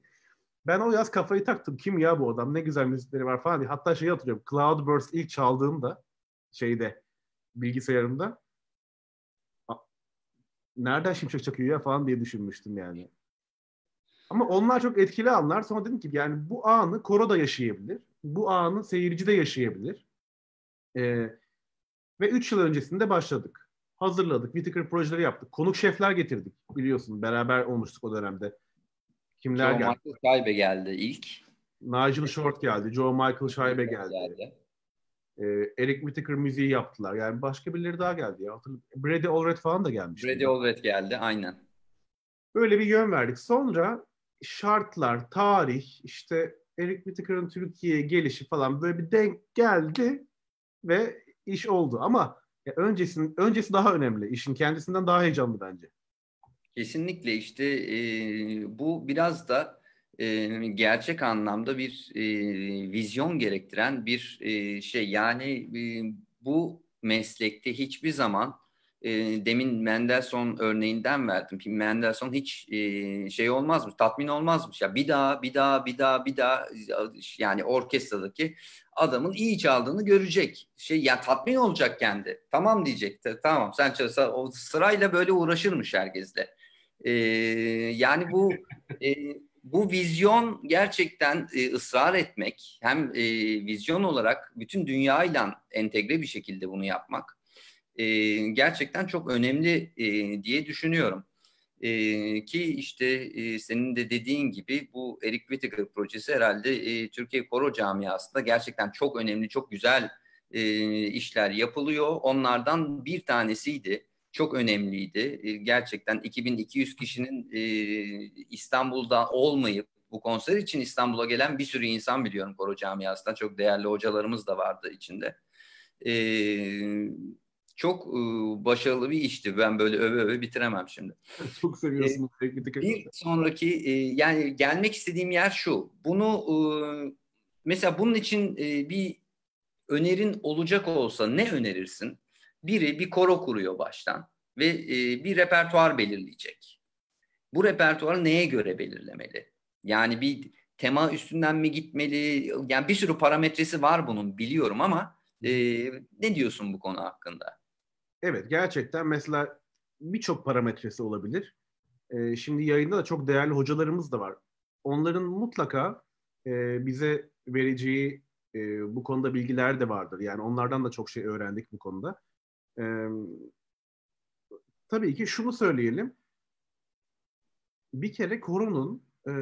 Ben o yaz kafayı taktım. Kim ya bu adam? Ne güzel müzikleri var falan diye. Hatta şeyi hatırlıyorum. Cloudburst ilk çaldığımda şeyde bilgisayarımda nereden şimşek çakıyor ya falan diye düşünmüştüm yani. Ama onlar çok etkili anlar. Sonra dedim ki yani bu anı koro da yaşayabilir. Bu anı seyirci de yaşayabilir. Ee, ve 3 yıl öncesinde başladık. Hazırladık, Whittaker projeleri yaptık. Konuk şefler getirdik biliyorsun. Beraber olmuştuk o dönemde. Kimler Joe geldi? Michael Scheibe geldi ilk. Nigel Short geldi. Joe Michael Scheibe geldi. geldi. Ee, Eric Whittaker müziği yaptılar. Yani başka birileri daha geldi. Ya. Brady Allred falan da gelmiş. Brady Allred geldi aynen. Böyle bir yön verdik. Sonra şartlar, tarih, işte Eric Whittaker'ın Türkiye'ye gelişi falan böyle bir denk geldi ve iş oldu ama ya e, öncesi, öncesi daha önemli. İşin kendisinden daha heyecanlı bence. Kesinlikle işte e, bu biraz da e, gerçek anlamda bir e, vizyon gerektiren bir e, şey. Yani e, bu meslekte hiçbir zaman e, demin Mendelssohn örneğinden verdim. Mendelssohn hiç e, şey olmazmış, tatmin olmazmış. Ya bir daha, bir daha, bir daha, bir daha yani orkestradaki adamın iyi çaldığını görecek. Şey ya tatmin olacak kendi. Tamam diyecek. Tamam sen çalışsa o sırayla böyle uğraşırmış herkesle. Ee, yani bu e, bu vizyon gerçekten e, ısrar etmek hem e, vizyon olarak bütün dünyayla entegre bir şekilde bunu yapmak e, gerçekten çok önemli e, diye düşünüyorum. E, ki işte e, senin de dediğin gibi bu Eric Whittaker projesi herhalde e, Türkiye Koro Camiası'nda gerçekten çok önemli, çok güzel e, işler yapılıyor. Onlardan bir tanesiydi. Çok önemliydi. E, gerçekten 2200 kişinin e, İstanbul'da olmayıp bu konser için İstanbul'a gelen bir sürü insan biliyorum koro camiasından. Çok değerli hocalarımız da vardı içinde. E, çok e, başarılı bir işti. Ben böyle öve öve bitiremem şimdi. Çok seviyorsunuz. E, bir sonraki e, yani gelmek istediğim yer şu. Bunu e, mesela bunun için e, bir önerin olacak olsa ne önerirsin? Biri bir koro kuruyor baştan ve e, bir repertuar belirleyecek. Bu repertuarı neye göre belirlemeli? Yani bir tema üstünden mi gitmeli? Yani bir sürü parametresi var bunun biliyorum ama e, ne diyorsun bu konu hakkında? Evet gerçekten mesela birçok parametresi olabilir. E, şimdi yayında da çok değerli hocalarımız da var. Onların mutlaka e, bize vereceği e, bu konuda bilgiler de vardır. Yani onlardan da çok şey öğrendik bu konuda. E, tabii ki şunu söyleyelim. Bir kere korunun e,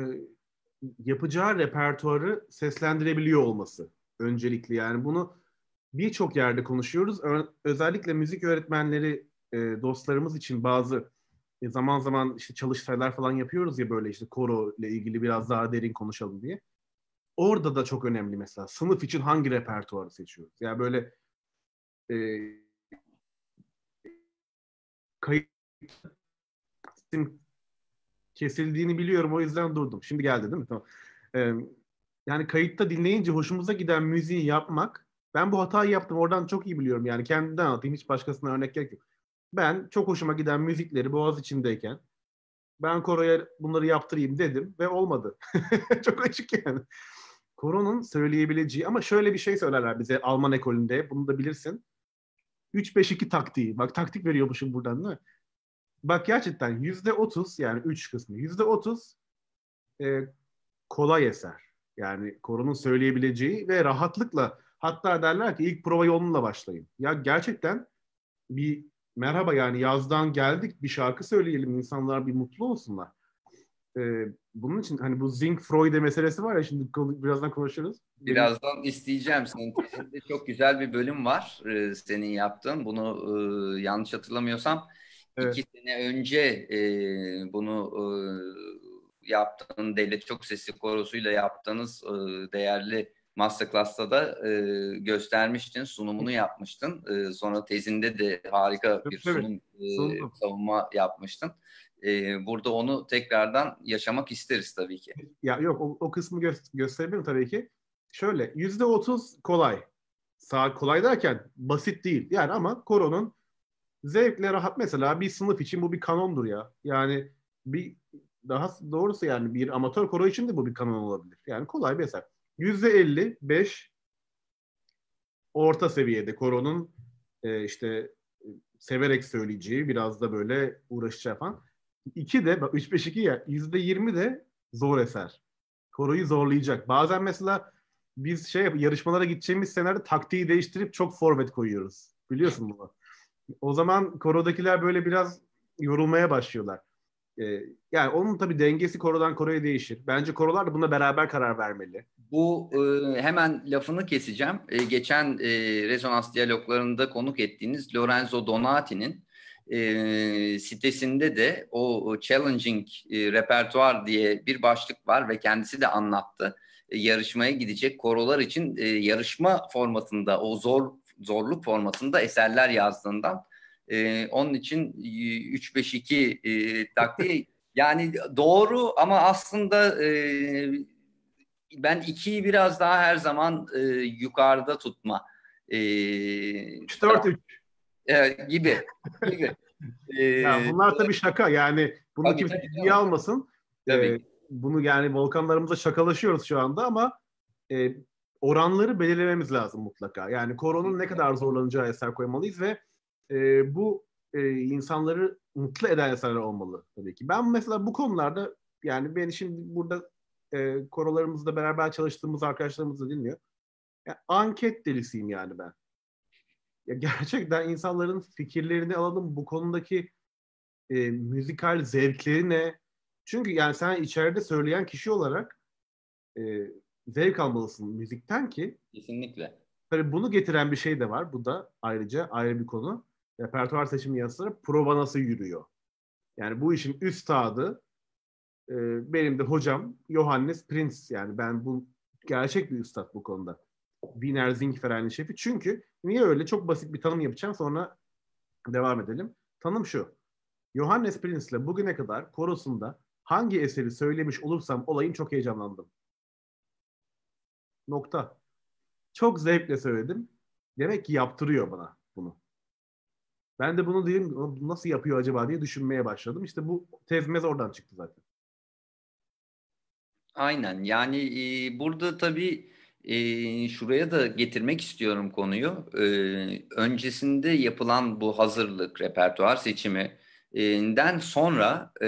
yapacağı repertuarı seslendirebiliyor olması öncelikli. Yani bunu birçok yerde konuşuyoruz. Ö- özellikle müzik öğretmenleri e, dostlarımız için bazı e, zaman zaman işte çalıştaylar falan yapıyoruz ya böyle işte koro ile ilgili biraz daha derin konuşalım diye. Orada da çok önemli mesela sınıf için hangi repertuarı seçiyoruz. Yani böyle e, kayıt kesildiğini biliyorum o yüzden durdum. Şimdi geldi değil mi? Tamam. E, yani kayıtta dinleyince hoşumuza giden müziği yapmak ben bu hatayı yaptım. Oradan çok iyi biliyorum yani. Kendimden anlatayım. Hiç başkasına örnek gerek yok. Ben çok hoşuma giden müzikleri Boğaz içindeyken ben koroya bunları yaptırayım dedim ve olmadı. çok açık yani. Koronun söyleyebileceği ama şöyle bir şey söylerler bize Alman ekolünde. Bunu da bilirsin. 3-5-2 taktiği. Bak taktik veriyormuşum buradan değil mi? Bak gerçekten yüzde otuz yani üç kısmı yüzde otuz e, kolay eser. Yani korunun söyleyebileceği ve rahatlıkla Hatta derler ki ilk prova yolunla başlayın. Ya gerçekten bir merhaba yani yazdan geldik bir şarkı söyleyelim insanlar bir mutlu olsunlar. Ee, bunun için hani bu Zinc Freud'e meselesi var ya şimdi birazdan konuşuruz. Birazdan isteyeceğim. Senin çok güzel bir bölüm var e, senin yaptığın. Bunu e, yanlış hatırlamıyorsam evet. iki sene önce e, bunu e, yaptığın devlet çok sesli korosuyla yaptığınız e, değerli Masterclass'ta da e, göstermiştin, sunumunu yapmıştın. E, sonra tezinde de harika bir evet, sunum, evet. E, savunma yapmıştın. E, burada onu tekrardan yaşamak isteriz tabii ki. Ya yok o, o kısmı gö- gösterebilirim tabii ki. Şöyle yüzde otuz kolay. Sağ kolay derken basit değil. Yani ama koronun zevkle rahat mesela bir sınıf için bu bir kanondur ya. Yani bir daha doğrusu yani bir amatör koro için de bu bir kanon olabilir. Yani kolay bir eser. %55 orta seviyede koronun e, işte severek söyleyeceği biraz da böyle uğraşacağı falan. 2 de 3 5 2 ya %20 de zor eser. Koroyu zorlayacak. Bazen mesela biz şey yarışmalara gideceğimiz senaryo taktiği değiştirip çok forvet koyuyoruz. Biliyorsun bunu. O zaman korodakiler böyle biraz yorulmaya başlıyorlar. E, yani onun tabii dengesi korodan koroya değişir. Bence korolar da buna beraber karar vermeli. Bu e, hemen lafını keseceğim. E, geçen e, rezonans diyaloglarında konuk ettiğiniz Lorenzo Donati'nin e, sitesinde de o challenging e, repertuar diye bir başlık var ve kendisi de anlattı. E, yarışmaya gidecek korolar için e, yarışma formatında o zor zorluk formatında eserler yazdığından e, onun için 3-5-2 e, e, taktiği yani doğru ama aslında e, ben 2'yi biraz daha her zaman e, yukarıda tutma. E, 3-4-3 e, gibi. gibi. yani ee, bunlar tabii şaka yani bunu tabii, kimse ciddiye almasın. Ee, tabii. E, bunu yani Volkanlarımıza şakalaşıyoruz şu anda ama e, oranları belirlememiz lazım mutlaka. Yani koronun ne kadar zorlanacağı eser koymalıyız ve e, bu e, insanları mutlu eden insanlar olmalı tabii ki. Ben mesela bu konularda yani ben şimdi burada e, korolarımızla beraber çalıştığımız arkadaşlarımız da dinliyor. Yani anket delisiyim yani ben. Ya gerçekten insanların fikirlerini alalım bu konudaki e, müzikal zevkleri ne? Çünkü yani sen içeride söyleyen kişi olarak e, zevk almalısın müzikten ki. Kesinlikle. Tabii bunu getiren bir şey de var. Bu da ayrıca ayrı bir konu repertuar seçimi yanı sıra prova nasıl yürüyor? Yani bu işin üstadı e, benim de hocam Johannes Prinz. Yani ben bu gerçek bir üstad bu konuda. Wiener Zingeferen'in şefi. Çünkü niye öyle? Çok basit bir tanım yapacağım sonra devam edelim. Tanım şu. Johannes Prinz'le bugüne kadar korosunda hangi eseri söylemiş olursam olayım çok heyecanlandım. Nokta. Çok zevkle söyledim. Demek ki yaptırıyor bana. Ben de bunu dedim nasıl yapıyor acaba diye düşünmeye başladım. İşte bu tezmez oradan çıktı zaten. Aynen yani e, burada tabii e, şuraya da getirmek istiyorum konuyu. E, öncesinde yapılan bu hazırlık, repertuar seçimi den sonra e,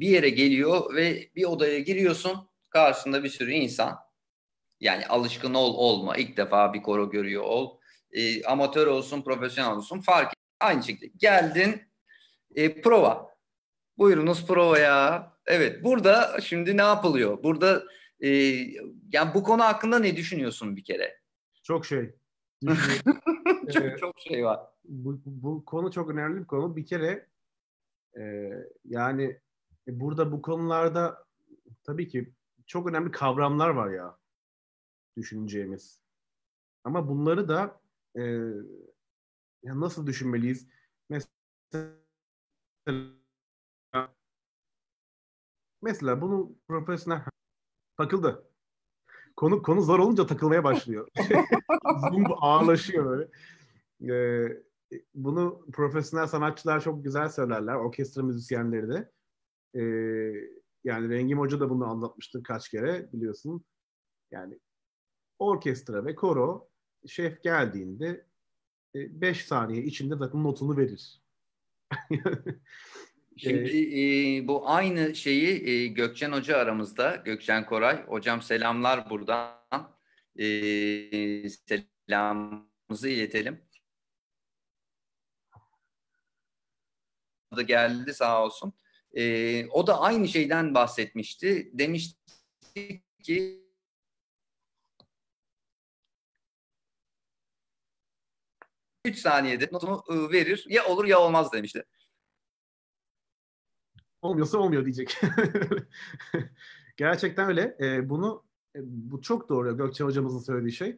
bir yere geliyor ve bir odaya giriyorsun karşında bir sürü insan yani alışkın ol olma ilk defa bir koro görüyor ol e, amatör olsun profesyonel olsun fark Aynı şekilde geldin e, prova. Buyurunuz prova ya. Evet burada şimdi ne yapılıyor? Burada e, yani bu konu hakkında ne düşünüyorsun bir kere? Çok şey. çok, ee, çok şey var. Bu, bu konu çok önemli bir konu. Bir kere e, yani e, burada bu konularda tabii ki çok önemli kavramlar var ya düşüneceğimiz. Ama bunları da e, yani nasıl düşünmeliyiz? Mesela mesela bunu profesyonel takıldı. Konu konu zor olunca takılmaya başlıyor. Zoom ağırlaşıyor böyle. Ee, bunu profesyonel sanatçılar çok güzel söylerler. Orkestra müzisyenleri de. Ee, yani Rengim Hoca da bunu anlatmıştır kaç kere biliyorsun. Yani orkestra ve koro şef geldiğinde 5 e, saniye içinde takım notunu verir. Şimdi e, e, bu aynı şeyi e, Gökçen Hoca aramızda. Gökçen Koray. Hocam selamlar buradan. E, selamımızı iletelim. geldi sağ olsun. E, o da aynı şeyden bahsetmişti. Demişti ki 3 saniyede notunu ıı, verir. Ya olur ya olmaz demişti. Olmuyorsa olmuyor diyecek. Gerçekten öyle. E, bunu e, bu çok doğru Gökçe hocamızın söylediği şey.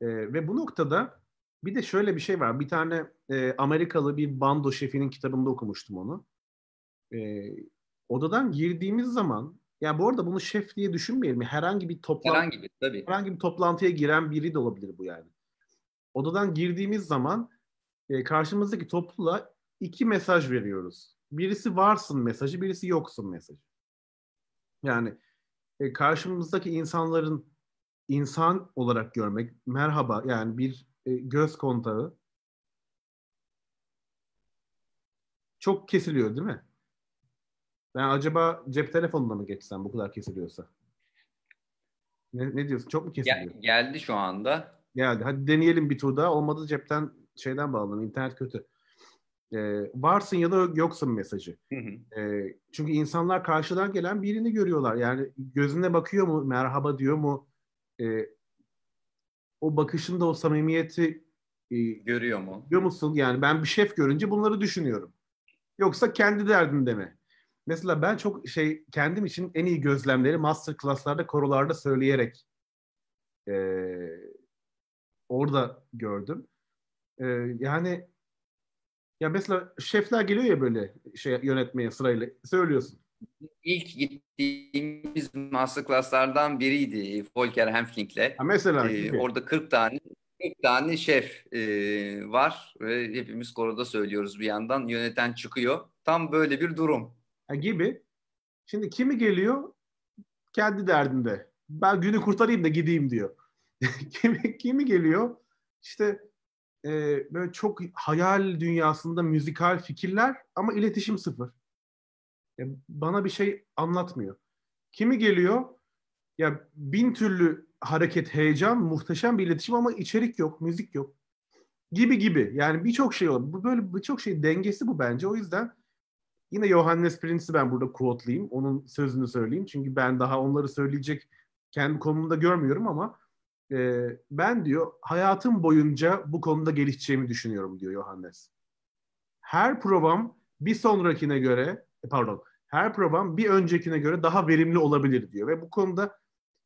E, ve bu noktada bir de şöyle bir şey var. Bir tane e, Amerikalı bir bando şefinin kitabında okumuştum onu. E, odadan girdiğimiz zaman ya bu arada bunu şef diye düşünmeyelim. Herhangi bir toplantı herhangi bir, tabii. herhangi bir toplantıya giren biri de olabilir bu yani. Odadan girdiğimiz zaman e, karşımızdaki topluluğa iki mesaj veriyoruz. Birisi varsın mesajı, birisi yoksun mesajı. Yani e, karşımızdaki insanların insan olarak görmek, merhaba yani bir e, göz kontağı çok kesiliyor değil mi? Ben acaba cep telefonuna mı geçsem bu kadar kesiliyorsa? Ne, ne diyorsun? Çok mu kesiliyor? Gel, geldi şu anda geldi. Hadi deneyelim bir tur daha. Olmadı cepten şeyden bağlanın. İnternet kötü. Ee, varsın ya da yoksun mesajı. Ee, çünkü insanlar karşıdan gelen birini görüyorlar. Yani gözüne bakıyor mu, merhaba diyor mu? Ee, o bakışında o samimiyeti e, görüyor mu? Görüyor musun? Yani ben bir şef görünce bunları düşünüyorum. Yoksa kendi derdinde mi? Mesela ben çok şey kendim için en iyi gözlemleri master class'larda korularda söyleyerek e, Orada gördüm. E, yani ya mesela şefler geliyor ya böyle şey yönetmeye sırayla söylüyorsun. İlk gittiğimiz master biriydi Volker Hemflink'le. Ha mesela. Ee, orada 40 tane 40 tane şef e, var ve hepimiz koroda söylüyoruz bir yandan. Yöneten çıkıyor. Tam böyle bir durum. Ha, gibi. Şimdi kimi geliyor? Kendi derdinde. Ben günü kurtarayım da gideyim diyor. kimi, kimi geliyor? İşte e, böyle çok hayal dünyasında müzikal fikirler ama iletişim sıfır. Ya, e, bana bir şey anlatmıyor. Kimi geliyor? Ya bin türlü hareket, heyecan, muhteşem bir iletişim ama içerik yok, müzik yok. Gibi gibi. Yani birçok şey oluyor. Bu böyle birçok şey dengesi bu bence. O yüzden yine Johannes Prince'i ben burada quote'layayım. Onun sözünü söyleyeyim. Çünkü ben daha onları söyleyecek kendi konumunda görmüyorum ama e, ben diyor hayatım boyunca bu konuda gelişeceğimi düşünüyorum diyor Johannes. Her provam bir sonrakine göre e, pardon her program bir öncekine göre daha verimli olabilir diyor ve bu konuda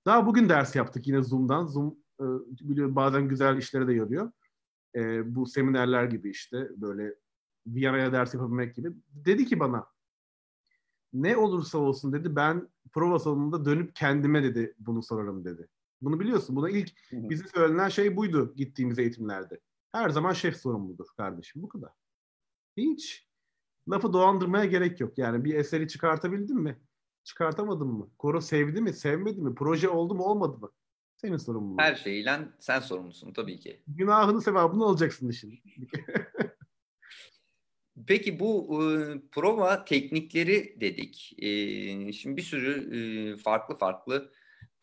daha bugün ders yaptık yine Zoom'dan. Zoom e, biliyor bazen güzel işlere de yarıyor. E, bu seminerler gibi işte böyle bir araya ders yapabilmek gibi. Dedi ki bana ne olursa olsun dedi ben prova sonunda dönüp kendime dedi bunu sorarım dedi. Bunu biliyorsun. Buna ilk bize söylenen şey buydu gittiğimiz eğitimlerde. Her zaman şef sorumludur kardeşim. Bu kadar. Hiç lafı dolandırmaya gerek yok. Yani bir eseri çıkartabildin mi? Çıkartamadın mı? Koro sevdi mi? Sevmedi mi? Proje oldu mu? Olmadı mı? Senin sorumluluğun. Her şeyiyle sen sorumlusun tabii ki. Günahını sevabını alacaksın işin. Peki bu e, prova teknikleri dedik. E, şimdi bir sürü e, farklı farklı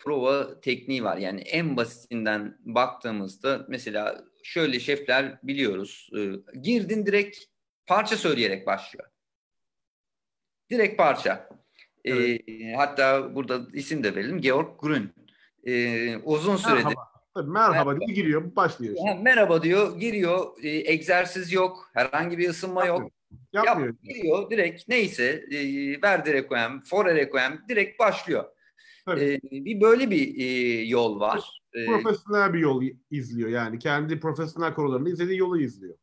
prova tekniği var. Yani en basitinden baktığımızda mesela şöyle şefler biliyoruz. E, girdin direkt parça söyleyerek başlıyor. Direkt parça. E, evet. hatta burada isim de verelim. Georg Grün. E, uzun süredir. Merhaba. Merhaba evet. diye giriyor, başlıyor. Işte. Merhaba diyor, giriyor. E, egzersiz yok, herhangi bir ısınma Yapmıyor. yok. Yapmıyor. Yap, giriyor direkt neyse, e, ver direkt koyam, for direkt başlıyor. E, bir böyle bir e, yol var. Profesyonel bir yol izliyor yani. Kendi profesyonel konularını izlediği yolu izliyor.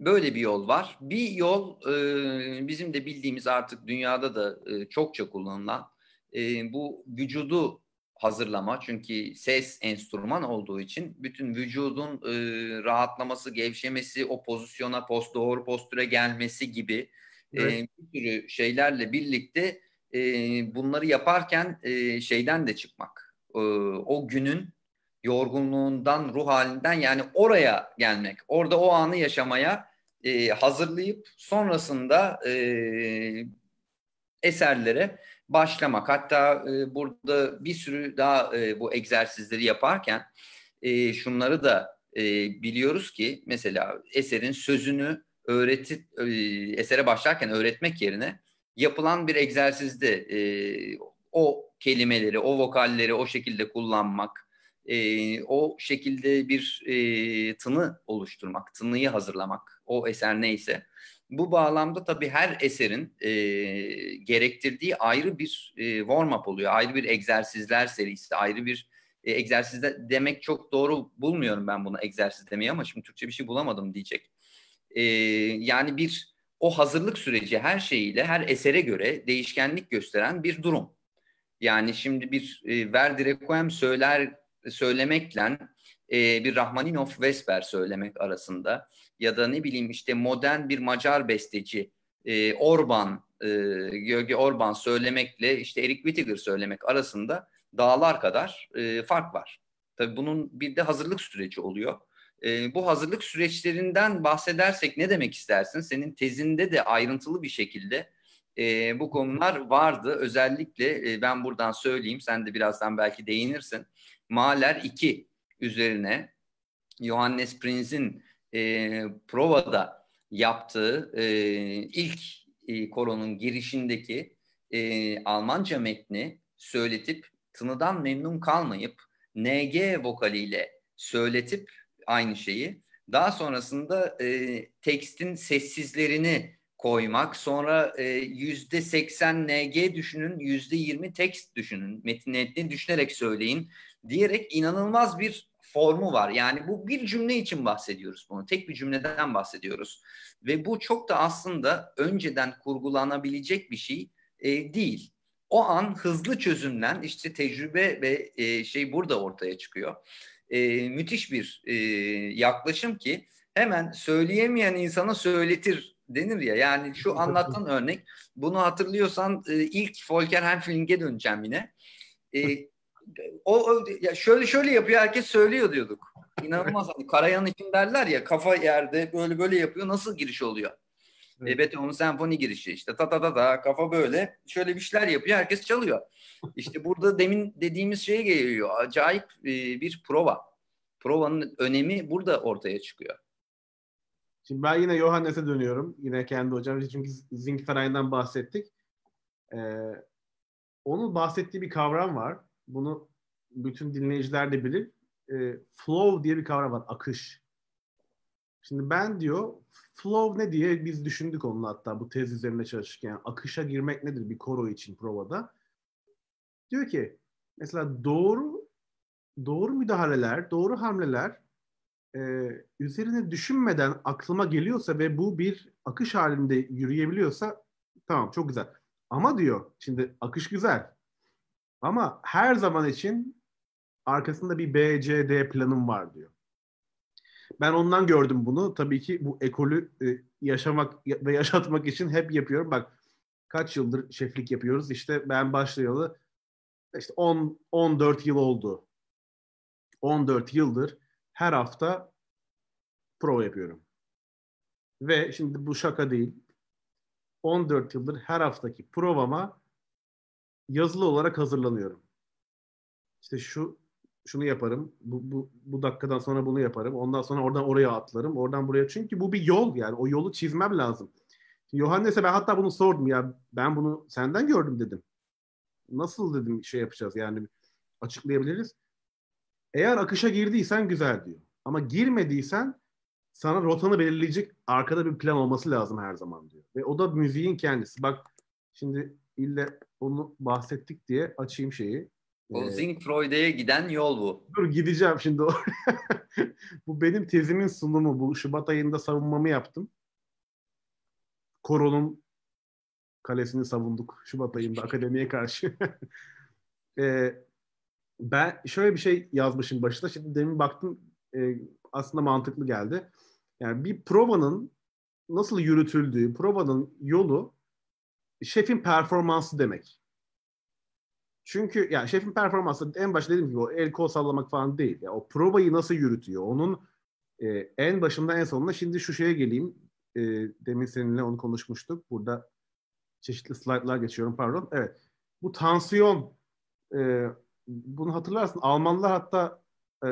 Böyle bir yol var. Bir yol e, bizim de bildiğimiz artık dünyada da e, çokça kullanılan e, bu vücudu hazırlama. Çünkü ses enstrüman olduğu için bütün vücudun e, rahatlaması, gevşemesi, o pozisyona, post doğru postüre gelmesi gibi evet. e, bir sürü şeylerle birlikte e, bunları yaparken e, şeyden de çıkmak. E, o günün yorgunluğundan, ruh halinden yani oraya gelmek, orada o anı yaşamaya e, hazırlayıp sonrasında e, eserlere başlamak. Hatta e, burada bir sürü daha e, bu egzersizleri yaparken e, şunları da e, biliyoruz ki mesela eserin sözünü öğretip e, esere başlarken öğretmek yerine yapılan bir egzersizde ee, E, o kelimeleri, o vokalleri o şekilde kullanmak, e, o şekilde bir e, tını oluşturmak, tınıyı hazırlamak, o eser neyse. Bu bağlamda tabii her eserin e, gerektirdiği ayrı bir e, warm-up oluyor, ayrı bir egzersizler serisi, ayrı bir e, egzersiz demek çok doğru bulmuyorum ben bunu egzersiz demeyi ama şimdi Türkçe bir şey bulamadım diyecek. E, yani bir o hazırlık süreci her şeyiyle, her esere göre değişkenlik gösteren bir durum. Yani şimdi bir e, Verdi Requiem söyler söylemekle e, bir Rahmaninov Vesper söylemek arasında ya da ne bileyim işte modern bir Macar besteci e, Orban, e, Orban söylemekle işte Eric Whittaker söylemek arasında dağlar kadar e, fark var. Tabii bunun bir de hazırlık süreci oluyor. E, bu hazırlık süreçlerinden bahsedersek ne demek istersin? Senin tezinde de ayrıntılı bir şekilde e, bu konular vardı. Özellikle e, ben buradan söyleyeyim, sen de birazdan belki değinirsin. Maler 2 üzerine Johannes Prinz'in e, provada yaptığı e, ilk e, koronun girişindeki e, Almanca metni söyletip tınıdan memnun kalmayıp NG vokaliyle söyletip aynı şeyi. Daha sonrasında e, tekstin sessizlerini koymak, sonra e, yüzde seksen NG düşünün, yüzde yirmi tekst düşünün, metin metni düşünerek söyleyin diyerek inanılmaz bir formu var. Yani bu bir cümle için bahsediyoruz bunu. Tek bir cümleden bahsediyoruz. Ve bu çok da aslında önceden kurgulanabilecek bir şey e, değil. O an hızlı çözümden işte tecrübe ve e, şey burada ortaya çıkıyor e, müthiş bir e, yaklaşım ki hemen söyleyemeyen insana söyletir denir ya. Yani şu anlattığın örnek bunu hatırlıyorsan e, ilk Volker Hemfling'e döneceğim yine. E, o, o ya şöyle şöyle yapıyor herkes söylüyor diyorduk. İnanılmaz hani Karayan için derler ya kafa yerde böyle böyle yapıyor nasıl giriş oluyor? Evet. E, Beethoven senfoni girişi işte ta ta ta ta kafa böyle şöyle bir şeyler yapıyor herkes çalıyor. İşte burada demin dediğimiz şeye geliyor. Acayip e, bir prova. Provanın önemi burada ortaya çıkıyor. Şimdi ben yine Johannes'e dönüyorum. Yine kendi hocam. Çünkü zinc Zingiferay'dan bahsettik. Ee, onun bahsettiği bir kavram var. Bunu bütün dinleyiciler de bilir. Ee, flow diye bir kavram var. Akış. Şimdi ben diyor flow ne diye biz düşündük onun hatta bu tez üzerine çalışırken. akışa girmek nedir bir koro için provada. Diyor ki mesela doğru doğru müdahaleler, doğru hamleler e, üzerine düşünmeden aklıma geliyorsa ve bu bir akış halinde yürüyebiliyorsa tamam çok güzel. Ama diyor şimdi akış güzel ama her zaman için arkasında bir BCD planım var diyor. Ben ondan gördüm bunu. Tabii ki bu ekolü e, yaşamak ve yaşatmak için hep yapıyorum. Bak kaç yıldır şeflik yapıyoruz. İşte ben başlayalı işte 10 14 yıl oldu. 14 yıldır her hafta prova yapıyorum. Ve şimdi bu şaka değil. 14 yıldır her haftaki provama yazılı olarak hazırlanıyorum. İşte şu şunu yaparım. Bu, bu, bu dakikadan sonra bunu yaparım. Ondan sonra oradan oraya atlarım. Oradan buraya. Çünkü bu bir yol yani. O yolu çizmem lazım. Şimdi Johannes'e ben hatta bunu sordum ya. Ben bunu senden gördüm dedim nasıl dedim şey yapacağız yani açıklayabiliriz. Eğer akışa girdiysen güzel diyor. Ama girmediysen sana rotanı belirleyecek arkada bir plan olması lazım her zaman diyor. Ve o da müziğin kendisi. Bak şimdi ille onu bahsettik diye açayım şeyi. O Zink ee, Freud'e giden yol bu. Dur gideceğim şimdi oraya. bu benim tezimin sunumu. Bu Şubat ayında savunmamı yaptım. Koronun kalesini savunduk Şubat ayında şey. akademiye karşı. e, ben şöyle bir şey yazmışım başında. Şimdi demin baktım e, aslında mantıklı geldi. Yani bir provanın nasıl yürütüldüğü, provanın yolu şefin performansı demek. Çünkü yani şefin performansı en başta dediğim gibi o el kol sallamak falan değil. Yani o provayı nasıl yürütüyor? Onun e, en başında en sonunda şimdi şu şeye geleyim. E, demin seninle onu konuşmuştuk. Burada çeşitli slaytlar geçiyorum pardon. Evet. Bu tansiyon e, bunu hatırlarsın Almanlar hatta e,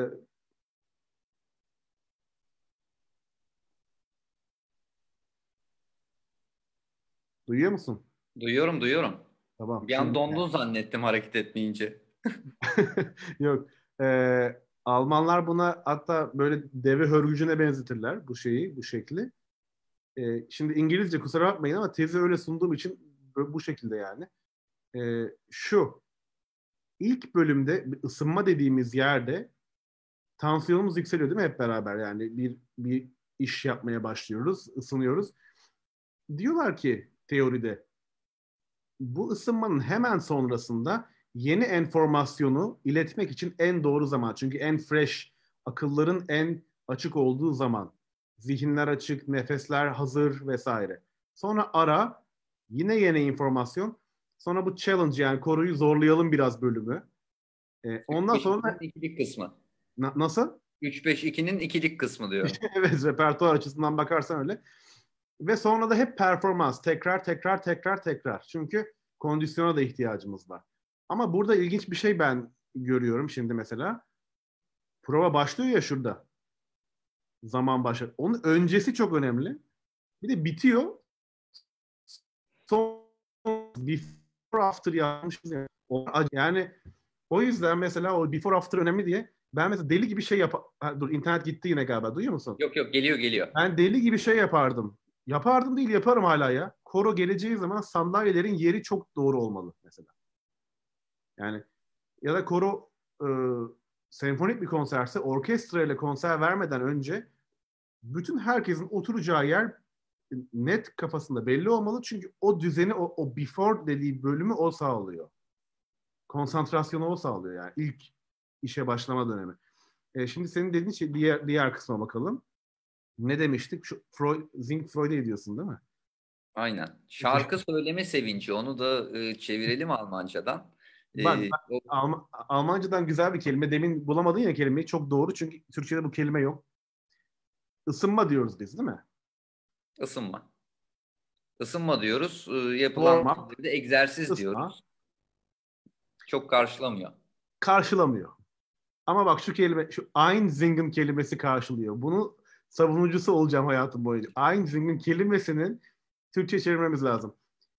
Duyuyor musun? Duyuyorum, duyuyorum. Tamam. Bir an dondun zannettim hareket etmeyince. Yok. Ee, Almanlar buna hatta böyle deve hörgücüne benzetirler bu şeyi, bu şekli. E, şimdi İngilizce kusura bakmayın ama tezi öyle sunduğum için bu şekilde yani. E, şu, ilk bölümde ısınma dediğimiz yerde tansiyonumuz yükseliyor değil mi hep beraber? Yani bir, bir iş yapmaya başlıyoruz, ısınıyoruz. Diyorlar ki teoride bu ısınmanın hemen sonrasında yeni enformasyonu iletmek için en doğru zaman. Çünkü en fresh, akılların en açık olduğu zaman zihinler açık, nefesler hazır vesaire. Sonra ara, yine yeni informasyon. Sonra bu challenge yani koruyu zorlayalım biraz bölümü. Ee, ondan sonra... ikilik kısmı. Na, nasıl? 3-5-2'nin ikilik kısmı diyor. evet repertuar açısından bakarsan öyle. Ve sonra da hep performans. Tekrar tekrar tekrar tekrar. Çünkü kondisyona da ihtiyacımız var. Ama burada ilginç bir şey ben görüyorum şimdi mesela. Prova başlıyor ya şurada zaman başlar. Onun öncesi çok önemli. Bir de bitiyor. Son before after yapmış. Yani o yüzden mesela o before after önemli diye ben mesela deli gibi şey yap dur internet gitti yine galiba duyuyor musun? Yok yok geliyor geliyor. Ben deli gibi şey yapardım. Yapardım değil yaparım hala ya. Koro geleceği zaman sandalyelerin yeri çok doğru olmalı mesela. Yani ya da koro e, senfonik bir konserse orkestra ile konser vermeden önce bütün herkesin oturacağı yer net kafasında belli olmalı. Çünkü o düzeni, o, o before dediği bölümü o sağlıyor. Konsantrasyonu o sağlıyor yani ilk işe başlama dönemi. E, şimdi senin dediğin şey diğer, diğer kısma bakalım. Ne demiştik? Şu Freud, Zink Freud'e diyorsun değil mi? Aynen. Şarkı söyleme sevinci. Onu da e, çevirelim Almancadan. E, bak, bak Alm- Almanca'dan güzel bir kelime. Demin bulamadın ya kelimeyi. Çok doğru çünkü Türkçe'de bu kelime yok. Isınma diyoruz biz değil mi? Isınma. Isınma diyoruz. E, yapılan de egzersiz Isma. diyoruz. Çok karşılamıyor. Karşılamıyor. Ama bak şu kelime, şu Einzingen kelimesi karşılıyor. Bunu savunucusu olacağım hayatım boyunca. Einzingen kelimesinin Türkçe çevirmemiz lazım.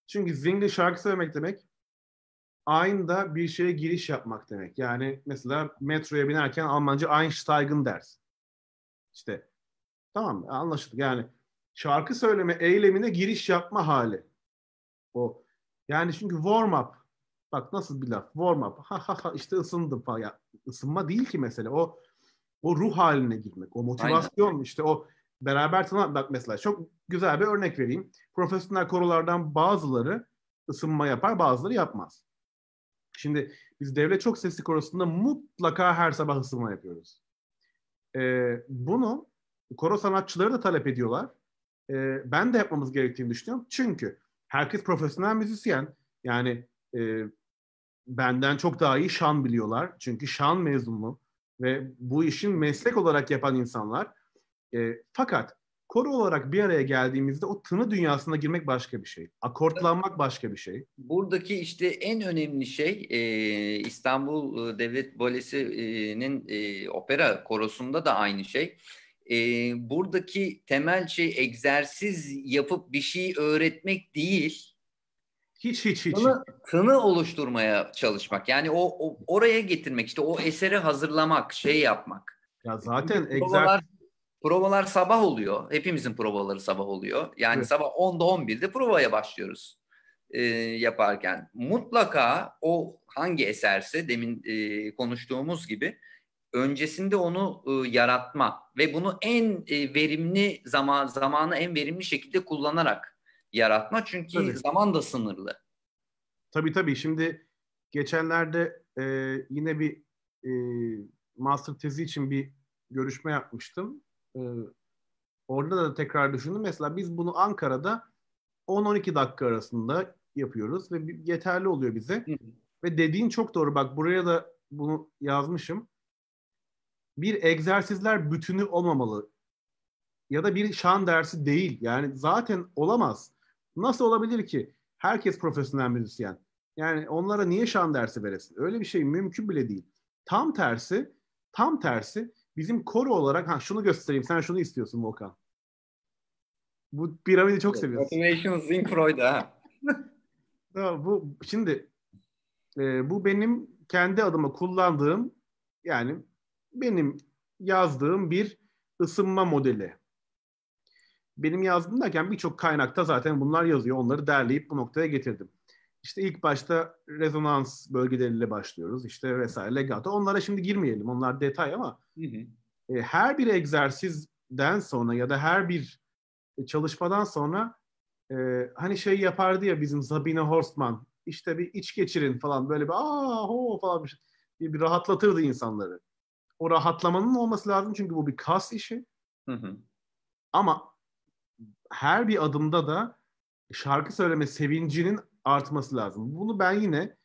Çünkü zingin şarkı söylemek demek aynı da bir şeye giriş yapmak demek. Yani mesela metroya binerken Almanca Einsteigen ders. İşte Tamam mı? Anlaşıldı. Yani şarkı söyleme eylemine giriş yapma hali. O. Yani çünkü warm up. Bak nasıl bir laf. Warm up. Ha ha ha işte ısındım falan. Ya, ısınma değil ki mesele. O o ruh haline girmek. O motivasyon Aynen. işte o beraber sana, Bak mesela çok güzel bir örnek vereyim. Profesyonel korolardan bazıları ısınma yapar bazıları yapmaz. Şimdi biz devlet çok sesli korosunda mutlaka her sabah ısınma yapıyoruz. Ee, bunu koro sanatçıları da talep ediyorlar. E, ben de yapmamız gerektiğini düşünüyorum. Çünkü herkes profesyonel müzisyen. Yani e, benden çok daha iyi şan biliyorlar. Çünkü şan mezunu ve bu işin meslek olarak yapan insanlar. E, fakat koro olarak bir araya geldiğimizde o tını dünyasına girmek başka bir şey. Akortlanmak başka bir şey. Buradaki işte en önemli şey e, İstanbul e, Devlet Balesi'nin e, opera korosunda da aynı şey e, buradaki temel şey egzersiz yapıp bir şey öğretmek değil. Hiç hiç hiç. Tını, tını oluşturmaya çalışmak. Yani o, o oraya getirmek işte o eseri hazırlamak, şey yapmak. Ya zaten provalar, egzersiz provalar sabah oluyor. Hepimizin provaları sabah oluyor. Yani evet. sabah 10'da 11'de provaya başlıyoruz. E, yaparken mutlaka o hangi eserse demin e, konuştuğumuz gibi öncesinde onu e, yaratma ve bunu en e, verimli zaman zamanı en verimli şekilde kullanarak yaratma çünkü tabii. zaman da sınırlı. Tabii tabii şimdi geçenlerde e, yine bir e, master tezi için bir görüşme yapmıştım. E, orada da tekrar düşündüm. Mesela biz bunu Ankara'da 10-12 dakika arasında yapıyoruz ve yeterli oluyor bize. Hı. Ve dediğin çok doğru. Bak buraya da bunu yazmışım bir egzersizler bütünü olmamalı. Ya da bir şan dersi değil. Yani zaten olamaz. Nasıl olabilir ki? Herkes profesyonel müzisyen. Yani onlara niye şan dersi veresin? Öyle bir şey mümkün bile değil. Tam tersi, tam tersi bizim koro olarak ha şunu göstereyim. Sen şunu istiyorsun Volkan. Bu piramidi çok seviyorsun. Automation Zinkroy'da ha. bu şimdi e, bu benim kendi adıma kullandığım yani benim yazdığım bir ısınma modeli. Benim yazdığım derken birçok kaynakta zaten bunlar yazıyor. Onları derleyip bu noktaya getirdim. İşte ilk başta rezonans bölgeleriyle başlıyoruz. İşte vesaire legato. Onlara şimdi girmeyelim. Onlar detay ama hı hı. E, her bir egzersizden sonra ya da her bir e, çalışmadan sonra e, hani şey yapardı ya bizim Sabine Horstman işte bir iç geçirin falan böyle bir aa ho falan bir, şey, bir rahatlatırdı insanları o rahatlamanın olması lazım çünkü bu bir kas işi. Hı hı. Ama her bir adımda da şarkı söyleme sevincinin artması lazım. Bunu ben yine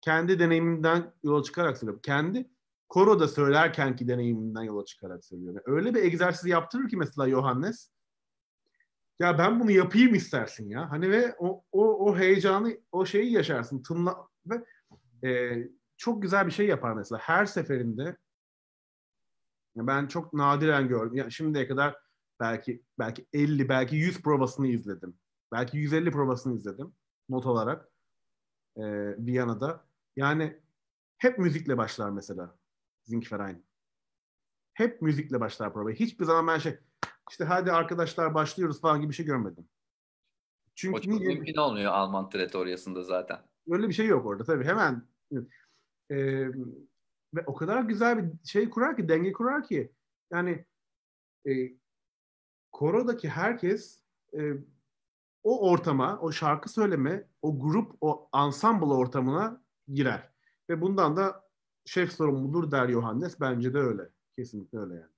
kendi deneyimimden yola çıkarak söylüyorum. Kendi koroda söylerken ki deneyimimden yola çıkarak söylüyorum. Öyle bir egzersiz yaptırır ki mesela Johannes. Ya ben bunu yapayım istersin ya. Hani ve o, o, o heyecanı, o şeyi yaşarsın. Tımla ve e, çok güzel bir şey yapar mesela. Her seferinde ben çok nadiren gördüm. Yani şimdiye kadar belki belki 50 belki 100 provasını izledim. Belki 150 provasını izledim not olarak e, Viyana'da. Yani hep müzikle başlar mesela Zinkverein. Hep müzikle başlar prova. Hiçbir zaman ben şey işte hadi arkadaşlar başlıyoruz falan gibi bir şey görmedim. Çünkü o niye? mümkün olmuyor Alman teritoryasında zaten. Öyle bir şey yok orada tabii. Hemen e, ve o kadar güzel bir şey kurar ki, denge kurar ki. Yani e, korodaki herkes e, o ortama, o şarkı söyleme, o grup, o ensemble ortamına girer. Ve bundan da şef sorumludur der Johannes. Bence de öyle. Kesinlikle öyle yani.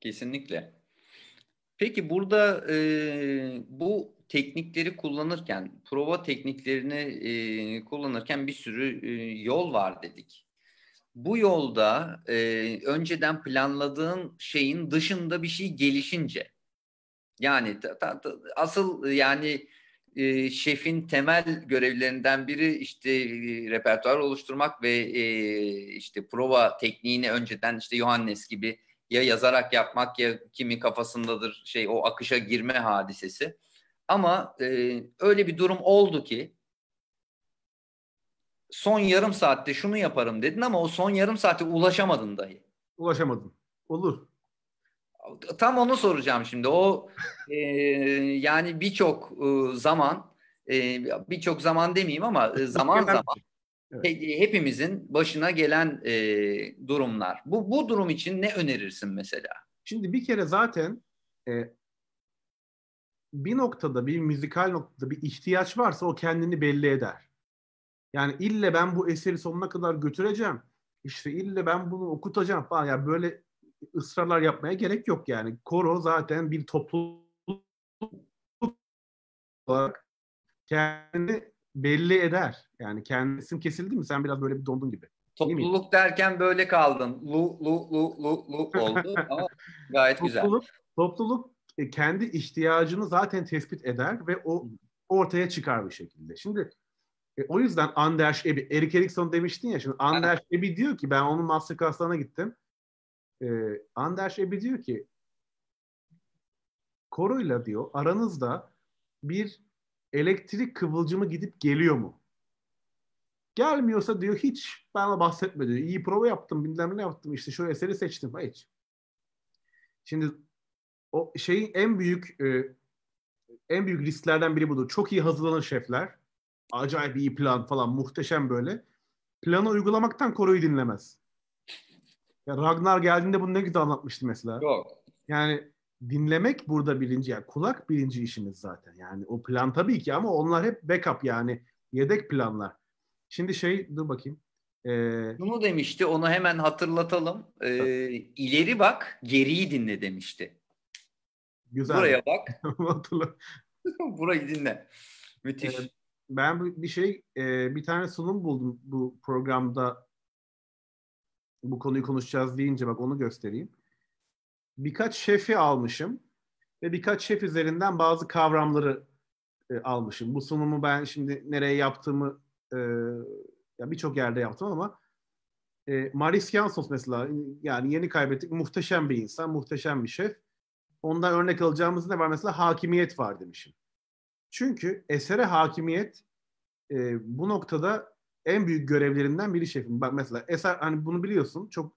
Kesinlikle. Peki burada e, bu teknikleri kullanırken, prova tekniklerini e, kullanırken bir sürü e, yol var dedik bu yolda e, önceden planladığın şeyin dışında bir şey gelişince yani ta, ta, ta, asıl yani e, şefin temel görevlerinden biri işte e, repertuar oluşturmak ve e, işte prova tekniğini önceden işte Yohannes gibi ya yazarak yapmak ya kimin kafasındadır şey o akışa girme hadisesi. Ama e, öyle bir durum oldu ki son yarım saatte şunu yaparım dedin ama o son yarım saate ulaşamadın dahi. Ulaşamadım. Olur. Tam onu soracağım şimdi. O e, yani birçok e, zaman e, birçok zaman demeyeyim ama e, zaman zaman şey. evet. he, hepimizin başına gelen e, durumlar. Bu bu durum için ne önerirsin mesela? Şimdi bir kere zaten e, bir noktada bir müzikal noktada bir ihtiyaç varsa o kendini belli eder. Yani ille ben bu eseri sonuna kadar götüreceğim. İşte ille ben bunu okutacağım falan. Yani böyle ısrarlar yapmaya gerek yok yani. Koro zaten bir topluluk olarak kendini belli eder. Yani kendisim kesildi mi sen biraz böyle bir dondun gibi. Topluluk derken böyle kaldın. Lu lu lu lu lu oldu ama gayet güzel. Topluluk, topluluk e, kendi ihtiyacını zaten tespit eder ve o ortaya çıkar bir şekilde. Şimdi e, o yüzden Anders Ebi, Erik Eriksson demiştin ya şimdi Anders Ebi diyor ki ben onun masterclass'larına gittim. E, Anders Ebi diyor ki koruyla diyor aranızda bir elektrik kıvılcımı gidip geliyor mu? Gelmiyorsa diyor hiç bana bahsetme diyor. İyi prova yaptım bilmem ne yaptım işte şu eseri seçtim. Hiç. Şimdi o şeyin en büyük e, en büyük risklerden biri budur. Çok iyi hazırlanan şefler acayip iyi plan falan muhteşem böyle. Planı uygulamaktan koruyu dinlemez. Ya Ragnar geldiğinde bunu ne güzel anlatmıştı mesela. Yok. Yani dinlemek burada birinci yani kulak birinci işimiz zaten. Yani o plan tabii ki ama onlar hep backup yani yedek planlar. Şimdi şey dur bakayım. Ee, Bunu demişti onu hemen hatırlatalım. Ee, ileri bak geriyi dinle demişti. Güzel. Buraya bak. Burayı dinle. Müthiş. Evet ben bir şey e, bir tane sunum buldum bu programda bu konuyu konuşacağız deyince bak onu göstereyim. Birkaç şefi almışım ve birkaç şef üzerinden bazı kavramları e, almışım. Bu sunumu ben şimdi nereye yaptığımı e, ya birçok yerde yaptım ama e, Maris Jansos mesela yani yeni kaybettik muhteşem bir insan, muhteşem bir şef. Ondan örnek alacağımız ne var? Mesela hakimiyet var demişim. Çünkü esere hakimiyet e, bu noktada en büyük görevlerinden biri şefim. Bak mesela eser hani bunu biliyorsun çok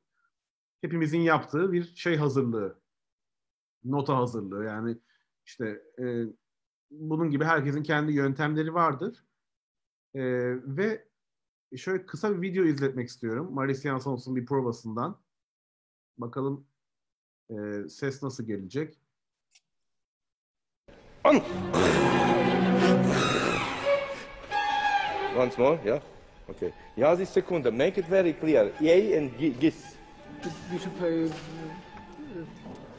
hepimizin yaptığı bir şey hazırlığı. Nota hazırlığı yani işte e, bunun gibi herkesin kendi yöntemleri vardır. E, ve şöyle kısa bir video izletmek istiyorum. Marisyan Sons'un bir provasından. Bakalım e, ses nasıl gelecek. an. Once more, ja? Okay. Ja, die Sekunde. make it very clear. Yay and gis. We should play uh,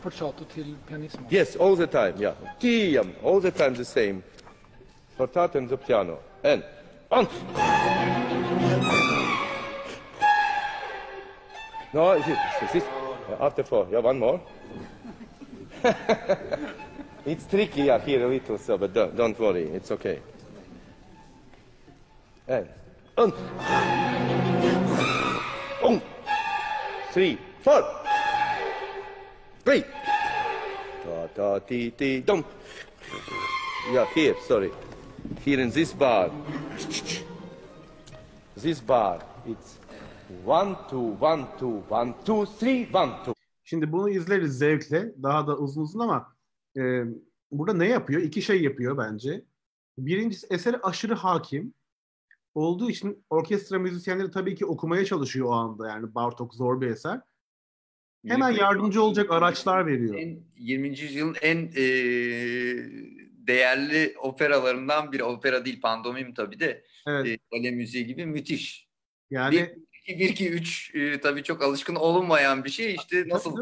forzato till pianissimo. Yes, all the time, ja. Tiam, all the time the same. Forzato and the piano. And on. No, it is, it is after four. Yeah, one more. It's tricky yeah, here a little, so, but don't, don't worry, it's okay. And on. On. Three, four. Three. Ta ta ti ti dum. Yeah, here, sorry. Here in this bar. This bar. It's one, two, one, two, one, two, three, one, two. Şimdi bunu izleriz zevkle. Daha da uzun uzun ama e, burada ne yapıyor? İki şey yapıyor bence. Birincisi eser aşırı hakim olduğu için orkestra müzisyenleri tabii ki okumaya çalışıyor o anda. Yani Bartok zor bir eser. Hemen yardımcı olacak araçlar veriyor. 20. yüzyılın en e, değerli operalarından biri. Opera değil, pandomim tabii de. Evet. E, müziği gibi müthiş. Yani 1 2 3 e, tabii çok alışkın olunmayan bir şey. İşte nasıl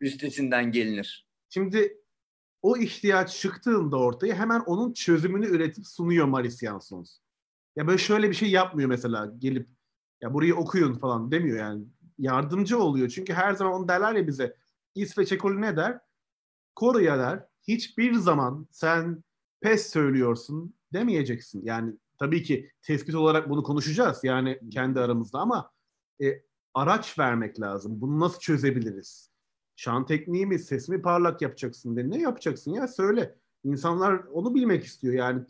üstesinden gelinir. Şimdi o ihtiyaç çıktığında ortaya hemen onun çözümünü üretip sunuyor Maris Jansons. Ya böyle şöyle bir şey yapmıyor mesela gelip ya burayı okuyun falan demiyor yani. Yardımcı oluyor çünkü her zaman onu derler ya bize İsveç ekolü ne der? koruya der hiçbir zaman sen pes söylüyorsun demeyeceksin. Yani tabii ki tespit olarak bunu konuşacağız yani kendi aramızda ama e, araç vermek lazım. Bunu nasıl çözebiliriz? şan tekniği mi, ses mi parlak yapacaksın de ne yapacaksın ya söyle. İnsanlar onu bilmek istiyor yani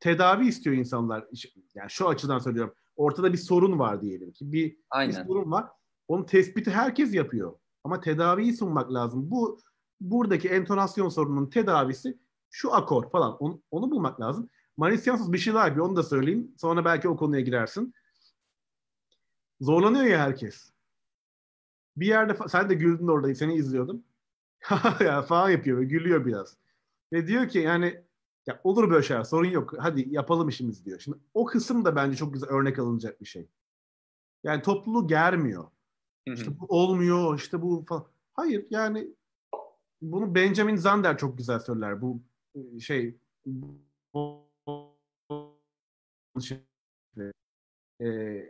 tedavi istiyor insanlar. Yani şu açıdan söylüyorum. Ortada bir sorun var diyelim ki bir, Aynen. bir sorun var. Onu tespiti herkes yapıyor. Ama tedaviyi sunmak lazım. Bu buradaki entonasyon sorununun tedavisi şu akor falan. Onu, onu bulmak lazım. Manisyansız bir şey var bir onu da söyleyeyim. Sonra belki o konuya girersin. Zorlanıyor ya herkes bir yerde sen de güldün orada seni izliyordum. ya falan yapıyor ve gülüyor biraz. Ve diyor ki yani ya olur böyle şeyler sorun yok hadi yapalım işimiz diyor. Şimdi o kısım da bence çok güzel örnek alınacak bir şey. Yani topluluğu germiyor. Hı İşte bu olmuyor işte bu falan. Hayır yani bunu Benjamin Zander çok güzel söyler. Bu şey bu, bu, e,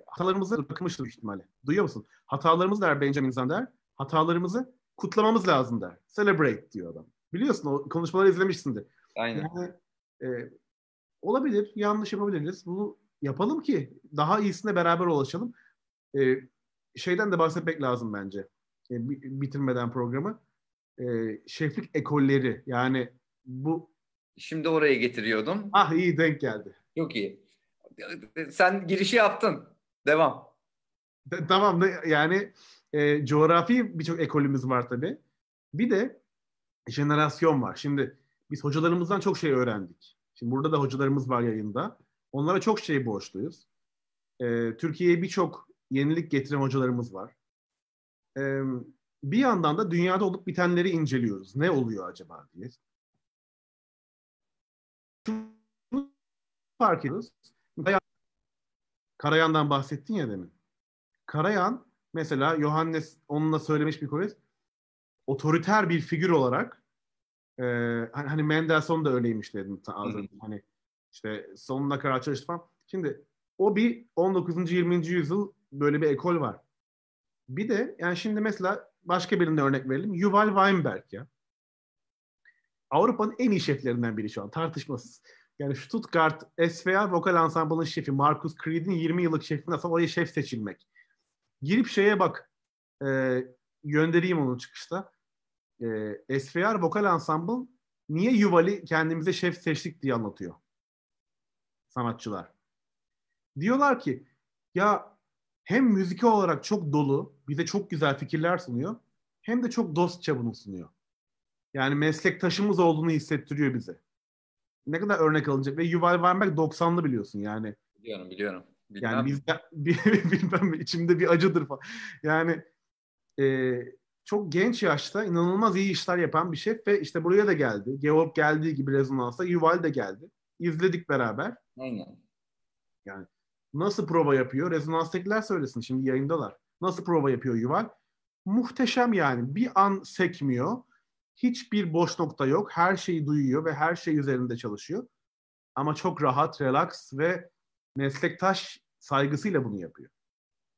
hatalarımızı bırakmıştır büyük ihtimalle. Duyuyor musun? Hatalarımız der Benjamin Zander. Hatalarımızı kutlamamız lazım der. Celebrate diyor adam. Biliyorsun o konuşmaları izlemişsindir. Aynen. Yani, e, olabilir, yanlış yapabiliriz. Bunu yapalım ki daha iyisine beraber ulaşalım. E, şeyden de bahsetmek lazım bence. E, bitirmeden programı. E, şeflik ekolleri yani bu Şimdi oraya getiriyordum. Ah iyi denk geldi. Çok iyi sen girişi yaptın. Devam. Tamam da yani e, coğrafi birçok ekolümüz var tabii. Bir de jenerasyon var. Şimdi biz hocalarımızdan çok şey öğrendik. Şimdi burada da hocalarımız var yayında. Onlara çok şey borçluyuz. E, Türkiye'ye birçok yenilik getiren hocalarımız var. E, bir yandan da dünyada olup bitenleri inceliyoruz. Ne oluyor acaba diye. Şunu fark ediyoruz. Karayan'dan bahsettin ya demin. Karayan mesela Yohannes onunla söylemiş bir konu otoriter bir figür olarak e, hani, hani Mendelssohn da öyleymiş dedim az önce. Hani işte sonuna kadar çalıştı falan. Şimdi o bir 19. 20. yüzyıl böyle bir ekol var. Bir de yani şimdi mesela başka birine örnek verelim. Yuval Weinberg ya. Avrupa'nın en iyi şeflerinden biri şu an tartışmasız. Yani Stuttgart SVA vokal ansambılının şefi Markus Creed'in 20 yıllık şefi nasıl oraya şef seçilmek. Girip şeye bak e, göndereyim onu çıkışta. E, SVR vokal ansambıl niye Yuvali kendimize şef seçtik diye anlatıyor sanatçılar. Diyorlar ki ya hem müzik olarak çok dolu, bize çok güzel fikirler sunuyor. Hem de çok dostça bunu sunuyor. Yani meslektaşımız olduğunu hissettiriyor bize ne kadar örnek alınacak ve Yuval Weinberg 90'lı biliyorsun yani. Biliyorum biliyorum. Bilmem. Yani biz bilmem içimde bir acıdır falan. Yani e, çok genç yaşta inanılmaz iyi işler yapan bir şef ve işte buraya da geldi. Georg geldiği gibi rezonansa Yuval de geldi. İzledik beraber. Aynen. Yani nasıl prova yapıyor? rezonans Rezonanstakiler söylesin şimdi yayındalar. Nasıl prova yapıyor Yuval? Muhteşem yani. Bir an sekmiyor. Hiçbir boş nokta yok. Her şeyi duyuyor ve her şey üzerinde çalışıyor. Ama çok rahat, relax ve meslektaş saygısıyla bunu yapıyor.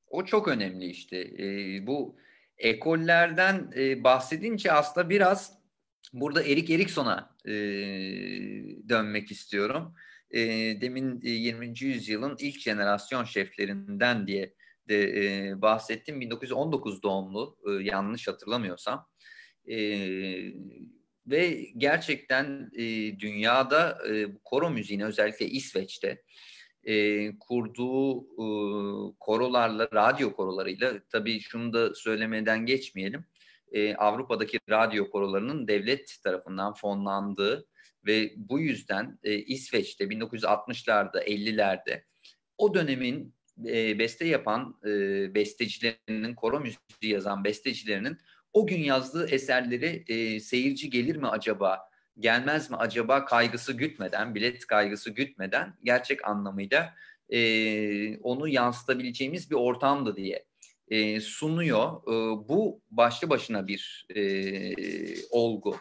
O çok önemli işte. E, bu ekollerden e, bahsedince aslında biraz burada Erik Erikson'a e, dönmek istiyorum. E, demin e, 20. yüzyılın ilk jenerasyon şeflerinden diye de e, bahsettim. 1919 doğumlu e, yanlış hatırlamıyorsam. E, ve gerçekten e, dünyada e, koro müziğine özellikle İsveç'te e, kurduğu e, korolarla, radyo korolarıyla tabii şunu da söylemeden geçmeyelim. E, Avrupa'daki radyo korolarının devlet tarafından fonlandığı ve bu yüzden e, İsveç'te 1960'larda, 50'lerde o dönemin e, beste yapan e, bestecilerinin, koro müziği yazan bestecilerinin o gün yazdığı eserleri e, seyirci gelir mi acaba, gelmez mi acaba kaygısı gütmeden, bilet kaygısı gütmeden gerçek anlamıyla e, onu yansıtabileceğimiz bir ortamdı diye e, sunuyor. E, bu başlı başına bir e, olgu.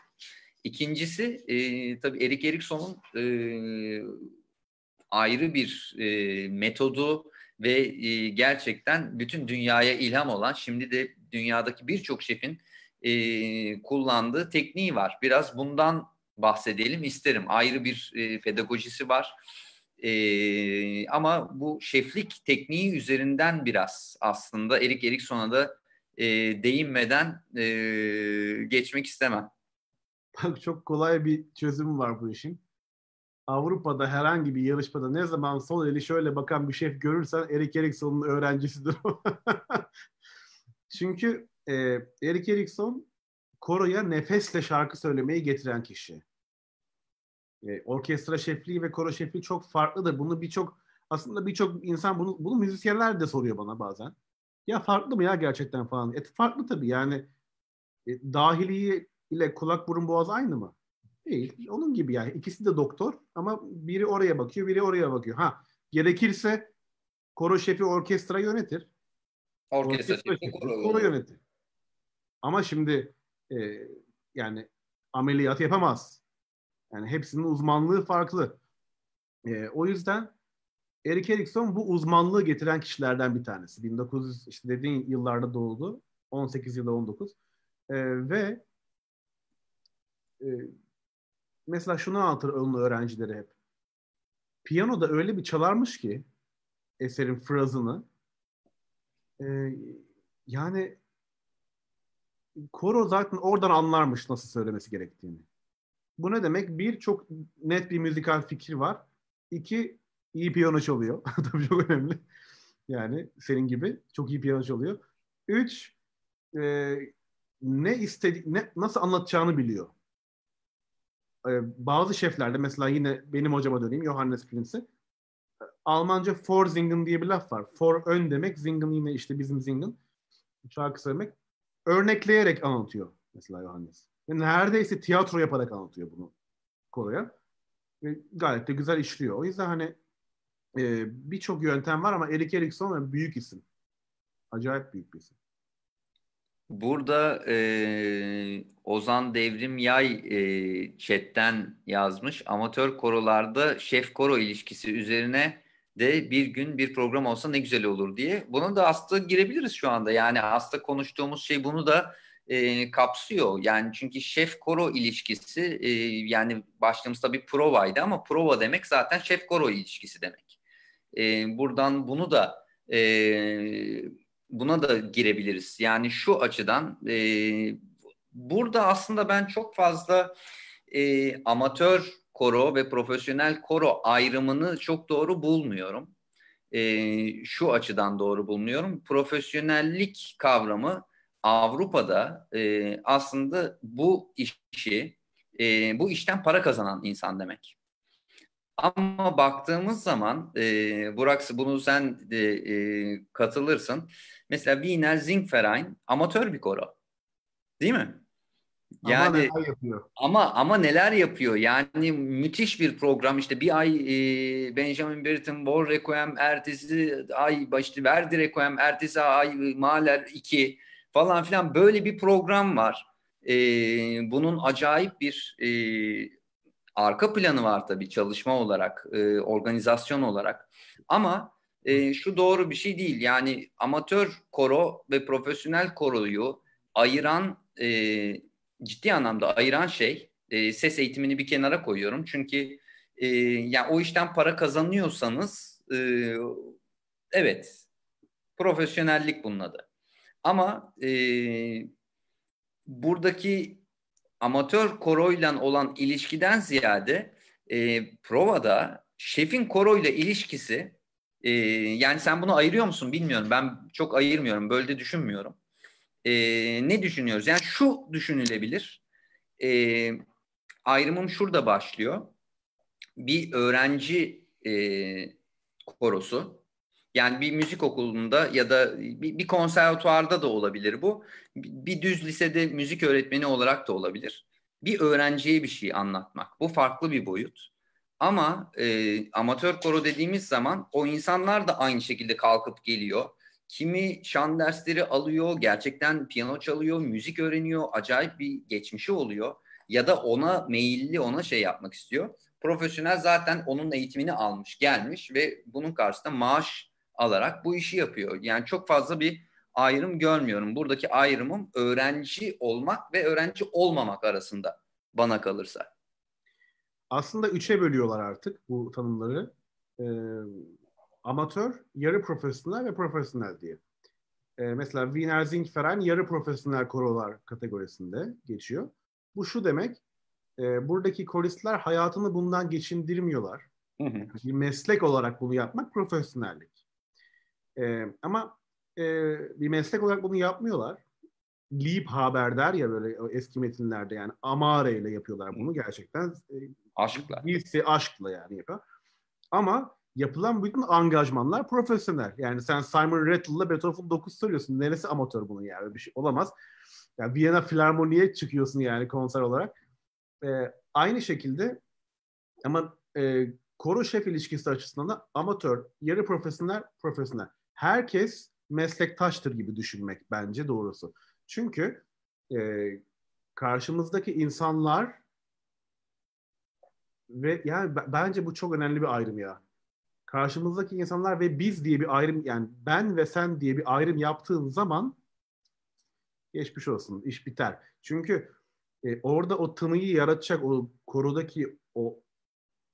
İkincisi e, tabii Erik Erikson'un e, ayrı bir e, metodu ve e, gerçekten bütün dünyaya ilham olan şimdi de dünyadaki birçok şefin e, kullandığı tekniği var. Biraz bundan bahsedelim isterim. Ayrı bir e, pedagojisi var. E, ama bu şeflik tekniği üzerinden biraz aslında Erik Erikson'a da e, değinmeden e, geçmek istemem. Bak çok kolay bir çözüm var bu işin. Avrupa'da herhangi bir yarışmada ne zaman sol eli şöyle bakan bir şef görürsen Erik Erikson'un öğrencisidir Çünkü e, Erik Erikson koroya nefesle şarkı söylemeyi getiren kişi. E, orkestra şefliği ve koro şefliği çok farklıdır. Bunu birçok aslında birçok insan bunu, bunu müzisyenler de soruyor bana bazen. Ya farklı mı ya gerçekten falan. Et farklı tabii yani e, dahiliyi ile kulak burun boğaz aynı mı? Değil. Onun gibi yani. İkisi de doktor ama biri oraya bakıyor, biri oraya bakıyor. Ha gerekirse koro şefi orkestra yönetir. Orkestra, orkestra şefi, koro, Ama şimdi e, yani ameliyat yapamaz. Yani hepsinin uzmanlığı farklı. E, o yüzden Erik Erikson bu uzmanlığı getiren kişilerden bir tanesi. 1900 işte dediğin yıllarda doğdu. 18 yılda 19. E, ve e, mesela şunu anlatır onun öğrencileri hep. Piyano da öyle bir çalarmış ki eserin frazını ee, yani koro zaten oradan anlarmış nasıl söylemesi gerektiğini. Bu ne demek? Bir, çok net bir müzikal fikir var. İki, iyi piyano çalıyor. Tabii çok önemli. Yani senin gibi çok iyi piyano çalıyor. Üç, e, ne istedi, ne, nasıl anlatacağını biliyor. Ee, bazı şeflerde mesela yine benim hocama döneyim Johannes Prince'e Almanca for zingin diye bir laf var. For ön demek, zingin yine işte bizim zingen. Şarkı demek. Örnekleyerek anlatıyor mesela Johannes. Yani neredeyse tiyatro yaparak anlatıyor bunu koroya. Ve gayet de güzel işliyor. O yüzden hani e, birçok yöntem var ama Erik Erikson büyük isim. Acayip büyük bir isim. Burada e, Ozan Devrim Yay e, chatten yazmış. Amatör korolarda şef koro ilişkisi üzerine de bir gün bir program olsa ne güzel olur diye. Buna da hasta girebiliriz şu anda. Yani hasta konuştuğumuz şey bunu da e, kapsıyor. Yani çünkü şef koro ilişkisi e, yani başlığımızda bir provaydı ama prova demek zaten şef koro ilişkisi demek. E, buradan bunu da e, buna da girebiliriz. Yani şu açıdan e, burada aslında ben çok fazla e, amatör koro ve profesyonel koro ayrımını çok doğru bulmuyorum. E, şu açıdan doğru bulmuyorum. Profesyonellik kavramı Avrupa'da e, aslında bu işi, e, bu işten para kazanan insan demek. Ama baktığımız zaman, e, Burak bunu sen de e, katılırsın. Mesela Wiener Zingverein amatör bir koro. Değil mi? Yani ama neler yapıyor? Ama ama neler yapıyor? Yani müthiş bir program işte bir ay e, Benjamin Britten Bor Requiem ertesi ay başlı Verdi Requiem ertesi ay e, Mahler 2 falan filan böyle bir program var. E, bunun acayip bir e, arka planı var tabii çalışma olarak, e, organizasyon olarak. Ama e, şu doğru bir şey değil. Yani amatör koro ve profesyonel koroyu ayıran e, ciddi anlamda ayıran şey e, ses eğitimini bir kenara koyuyorum. Çünkü e, yani o işten para kazanıyorsanız e, evet profesyonellik bunun adı. Ama e, buradaki amatör koroyla olan ilişkiden ziyade e, provada şefin koroyla ilişkisi e, yani sen bunu ayırıyor musun bilmiyorum. Ben çok ayırmıyorum. Böyle de düşünmüyorum e, ne düşünüyoruz? Yani şu düşünülebilir. E, ayrımım şurada başlıyor. Bir öğrenci e, korosu. Yani bir müzik okulunda ya da bir, bir konservatuvarda da olabilir bu. Bir düz lisede müzik öğretmeni olarak da olabilir. Bir öğrenciye bir şey anlatmak. Bu farklı bir boyut. Ama e, amatör koro dediğimiz zaman o insanlar da aynı şekilde kalkıp geliyor Kimi şan dersleri alıyor, gerçekten piyano çalıyor, müzik öğreniyor, acayip bir geçmişi oluyor. Ya da ona meyilli, ona şey yapmak istiyor. Profesyonel zaten onun eğitimini almış, gelmiş ve bunun karşısında maaş alarak bu işi yapıyor. Yani çok fazla bir ayrım görmüyorum. Buradaki ayrımım öğrenci olmak ve öğrenci olmamak arasında bana kalırsa. Aslında üçe bölüyorlar artık bu tanımları. Ee, amatör, yarı profesyonel ve profesyonel diye. E, mesela Wiener Zingferen yarı profesyonel korolar kategorisinde geçiyor. Bu şu demek, e, buradaki koristler hayatını bundan geçindirmiyorlar. Bir meslek olarak bunu yapmak profesyonellik. E, ama e, bir meslek olarak bunu yapmıyorlar. Lieb Haberdar ya böyle eski metinlerde yani amare ile yapıyorlar bunu gerçekten. E, aşkla. Birisi aşkla yani yapıyor. Ama yapılan bütün angajmanlar profesyonel. Yani sen Simon Rattle'la Beethoven 9 söylüyorsun. Neresi amatör bunun yani? Bir şey olamaz. Yani Viyana Filarmoni'ye çıkıyorsun yani konser olarak. ee, aynı şekilde ama e, koro şef ilişkisi açısından da amatör, yarı profesyonel, profesyonel. Herkes meslektaştır gibi düşünmek bence doğrusu. Çünkü e, karşımızdaki insanlar ve yani bence bu çok önemli bir ayrım ya karşımızdaki insanlar ve biz diye bir ayrım yani ben ve sen diye bir ayrım yaptığın zaman geçmiş olsun iş biter. Çünkü e, orada o tınıyı yaratacak o korodaki o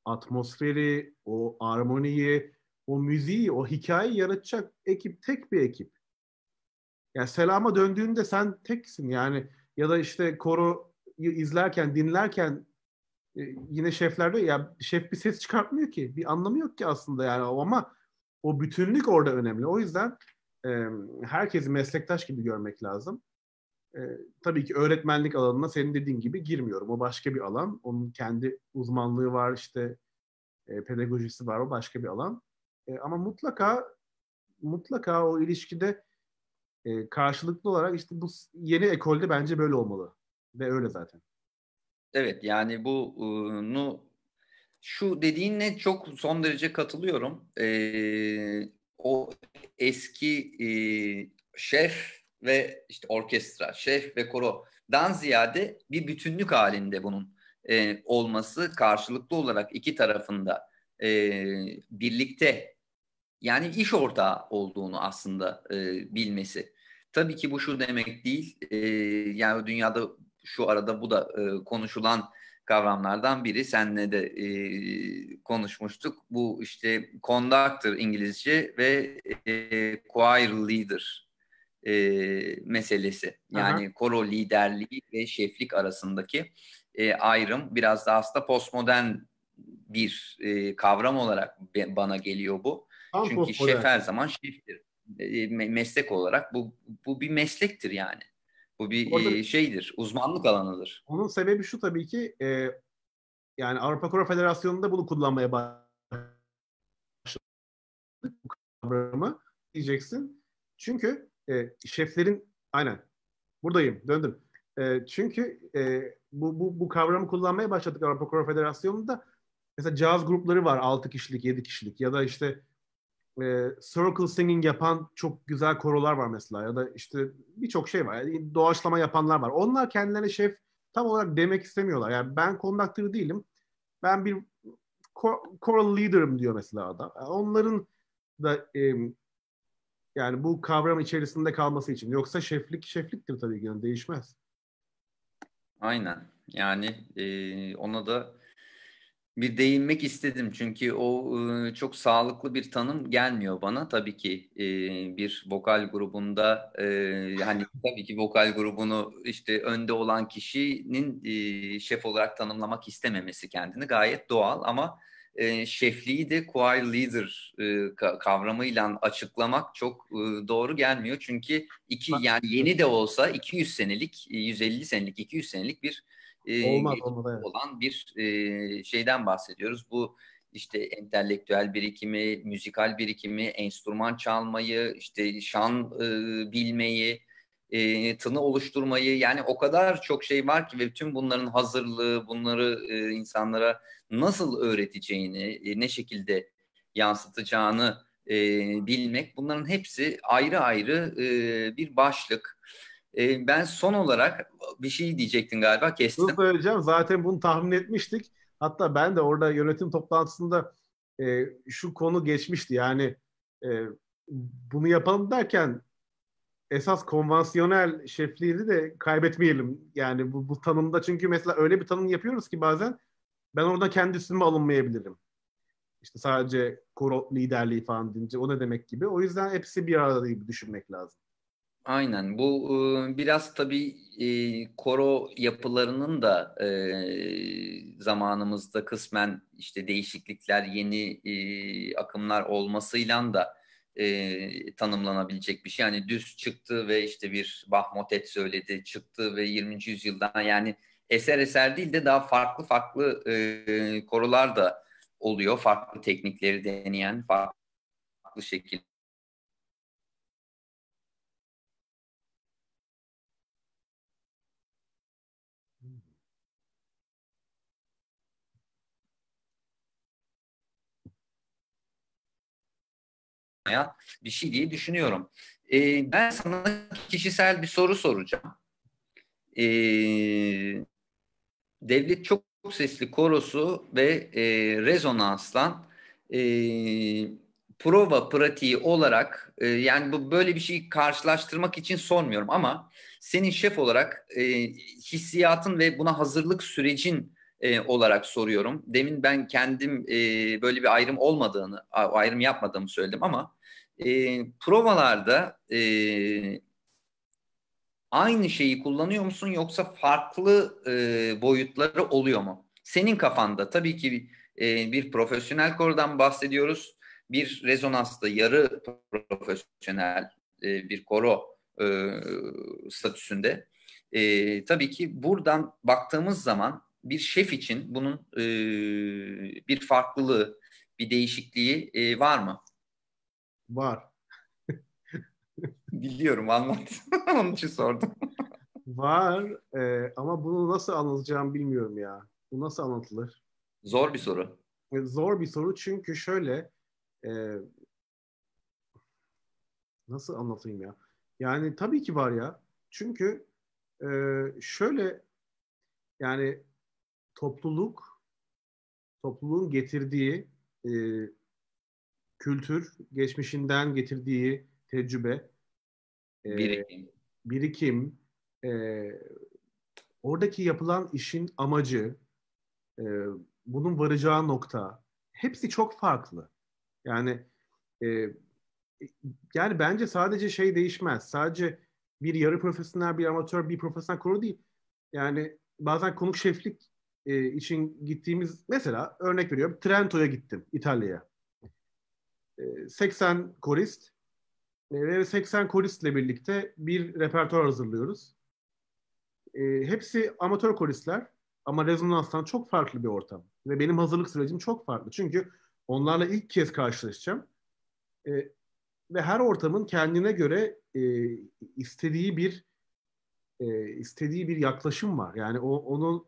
atmosferi, o armoniyi, o müziği, o hikayeyi yaratacak ekip tek bir ekip. Yani selama döndüğünde sen teksin yani ya da işte koro izlerken, dinlerken e, yine şeflerde ya şef bir ses çıkartmıyor ki. Bir anlamı yok ki aslında yani ama o bütünlük orada önemli. O yüzden e, herkesi meslektaş gibi görmek lazım. E, tabii ki öğretmenlik alanına senin dediğin gibi girmiyorum. O başka bir alan. Onun kendi uzmanlığı var işte e, pedagojisi var o başka bir alan. E, ama mutlaka mutlaka o ilişkide e, karşılıklı olarak işte bu yeni ekolde bence böyle olmalı. Ve öyle zaten. Evet yani bunu şu dediğinle çok son derece katılıyorum. Ee, o eski e, şef ve işte orkestra, şef ve korodan ziyade bir bütünlük halinde bunun e, olması karşılıklı olarak iki tarafında e, birlikte yani iş ortağı olduğunu aslında e, bilmesi. Tabii ki bu şu demek değil. E, yani dünyada şu arada bu da e, konuşulan kavramlardan biri. Seninle de e, konuşmuştuk. Bu işte conductor İngilizce ve e, choir leader e, meselesi. Yani Aha. koro liderliği ve şeflik arasındaki e, ayrım biraz da aslında postmodern bir e, kavram olarak be, bana geliyor bu. Tam Çünkü şef her zaman şeftir. E, meslek olarak bu bu bir meslektir yani. Bu bir Orada, şeydir, uzmanlık alanıdır. Onun sebebi şu tabii ki e, yani Avrupa Koro Federasyonu'nda bunu kullanmaya başladık bu kavramı diyeceksin. Çünkü e, şeflerin aynen buradayım döndüm. E, çünkü e, bu, bu, bu kavramı kullanmaya başladık Avrupa Koro Federasyonu'nda. Mesela caz grupları var 6 kişilik, 7 kişilik ya da işte e, circle singing yapan çok güzel korolar var mesela ya da işte birçok şey var. Yani doğaçlama yapanlar var. Onlar kendilerine şef tam olarak demek istemiyorlar. Yani ben kondaktörü değilim. Ben bir choral leader'ım diyor mesela adam. Yani onların da e, yani bu kavram içerisinde kalması için. Yoksa şeflik şefliktir tabii ki yani değişmez. Aynen. Yani e, ona da bir değinmek istedim çünkü o çok sağlıklı bir tanım gelmiyor bana tabii ki bir vokal grubunda e, hani tabii ki vokal grubunu işte önde olan kişinin şef olarak tanımlamak istememesi kendini gayet doğal ama şefliği de choir leader kavramıyla açıklamak çok doğru gelmiyor çünkü iki yani yeni de olsa 200 senelik 150 senelik 200 senelik bir e, olmaz, evet. olan bir e, şeyden bahsediyoruz. Bu işte entelektüel birikimi, müzikal birikimi, enstrüman çalmayı, işte şan e, bilmeyi, e, tını oluşturmayı yani o kadar çok şey var ki ve tüm bunların hazırlığı, bunları e, insanlara nasıl öğreteceğini, e, ne şekilde yansıtacağını e, bilmek bunların hepsi ayrı ayrı e, bir başlık e, ben son olarak bir şey diyecektin galiba kestim. Bunu söyleyeceğim. Zaten bunu tahmin etmiştik. Hatta ben de orada yönetim toplantısında e, şu konu geçmişti. Yani e, bunu yapalım derken esas konvansiyonel şefliğini de kaybetmeyelim. Yani bu, bu tanımda çünkü mesela öyle bir tanım yapıyoruz ki bazen ben orada kendisini üstüme alınmayabilirim. İşte sadece koro liderliği falan deyince o ne demek gibi. O yüzden hepsi bir arada gibi düşünmek lazım. Aynen bu biraz tabii koro yapılarının da zamanımızda kısmen işte değişiklikler, yeni akımlar olmasıyla da tanımlanabilecek bir şey. Yani düz çıktı ve işte bir Bahmotet söyledi, çıktı ve 20. yüzyıldan yani eser eser değil de daha farklı farklı e, korolar da oluyor. Farklı teknikleri deneyen, farklı şekilde olmayan bir şey diye düşünüyorum. E, ben sana kişisel bir soru soracağım. E, Devlet Çok Sesli Korosu ve e, Rezonans'tan e, prova pratiği olarak e, yani bu böyle bir şeyi karşılaştırmak için sormuyorum ama senin şef olarak e, hissiyatın ve buna hazırlık sürecin e, olarak soruyorum. Demin ben kendim e, böyle bir ayrım olmadığını, ayrım yapmadığımı söyledim ama e, provalarda e, aynı şeyi kullanıyor musun yoksa farklı e, boyutları oluyor mu? Senin kafanda tabii ki e, bir profesyonel kordan bahsediyoruz. Bir rezonansta yarı profesyonel e, bir koro e, statüsünde. E, tabii ki buradan baktığımız zaman bir şef için bunun e, bir farklılığı, bir değişikliği e, var mı? Var. Biliyorum anlat. Onun için sordum. var e, ama bunu nasıl anlatacağım bilmiyorum ya. Bu nasıl anlatılır? Zor bir soru. E, zor bir soru çünkü şöyle e, nasıl anlatayım ya? Yani tabii ki var ya. Çünkü e, şöyle yani topluluk, topluluğun getirdiği e, kültür, geçmişinden getirdiği tecrübe, e, birikim, birikim e, oradaki yapılan işin amacı, e, bunun varacağı nokta, hepsi çok farklı. Yani e, yani bence sadece şey değişmez. Sadece bir yarı profesyonel, bir amatör, bir profesyonel konu değil. Yani bazen konuk şeflik e, için gittiğimiz mesela örnek veriyorum Trento'ya gittim İtalya'ya. E, 80 korist e, ve 80 koristle birlikte bir repertuar hazırlıyoruz. E, hepsi amatör koristler ama rezonanstan çok farklı bir ortam. Ve benim hazırlık sürecim çok farklı. Çünkü onlarla ilk kez karşılaşacağım. E, ve her ortamın kendine göre e, istediği bir e, istediği bir yaklaşım var. Yani o, onun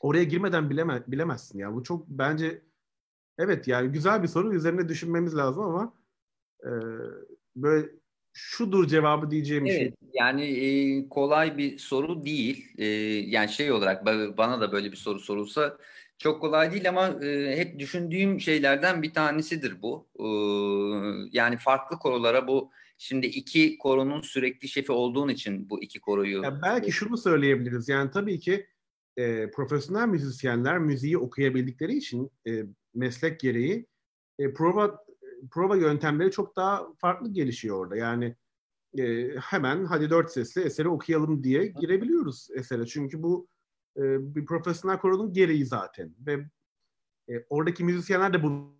oraya girmeden bileme, bilemezsin. ya bu çok bence evet yani güzel bir soru. Üzerine düşünmemiz lazım ama e, böyle şudur cevabı diyeceğim şey. evet, şey. Yani e, kolay bir soru değil. E, yani şey olarak bana da böyle bir soru sorulsa çok kolay değil ama e, hep düşündüğüm şeylerden bir tanesidir bu. E, yani farklı korolara bu şimdi iki koronun sürekli şefi olduğun için bu iki koruyu Ya belki şunu söyleyebiliriz. Yani tabii ki e, profesyonel müzisyenler müziği okuyabildikleri için e, meslek gereği e, prova prova yöntemleri çok daha farklı gelişiyor orada. Yani e, hemen hadi dört sesli eseri okuyalım diye girebiliyoruz esere. Çünkü bu e, bir profesyonel koronun gereği zaten. Ve e, oradaki müzisyenler de bunu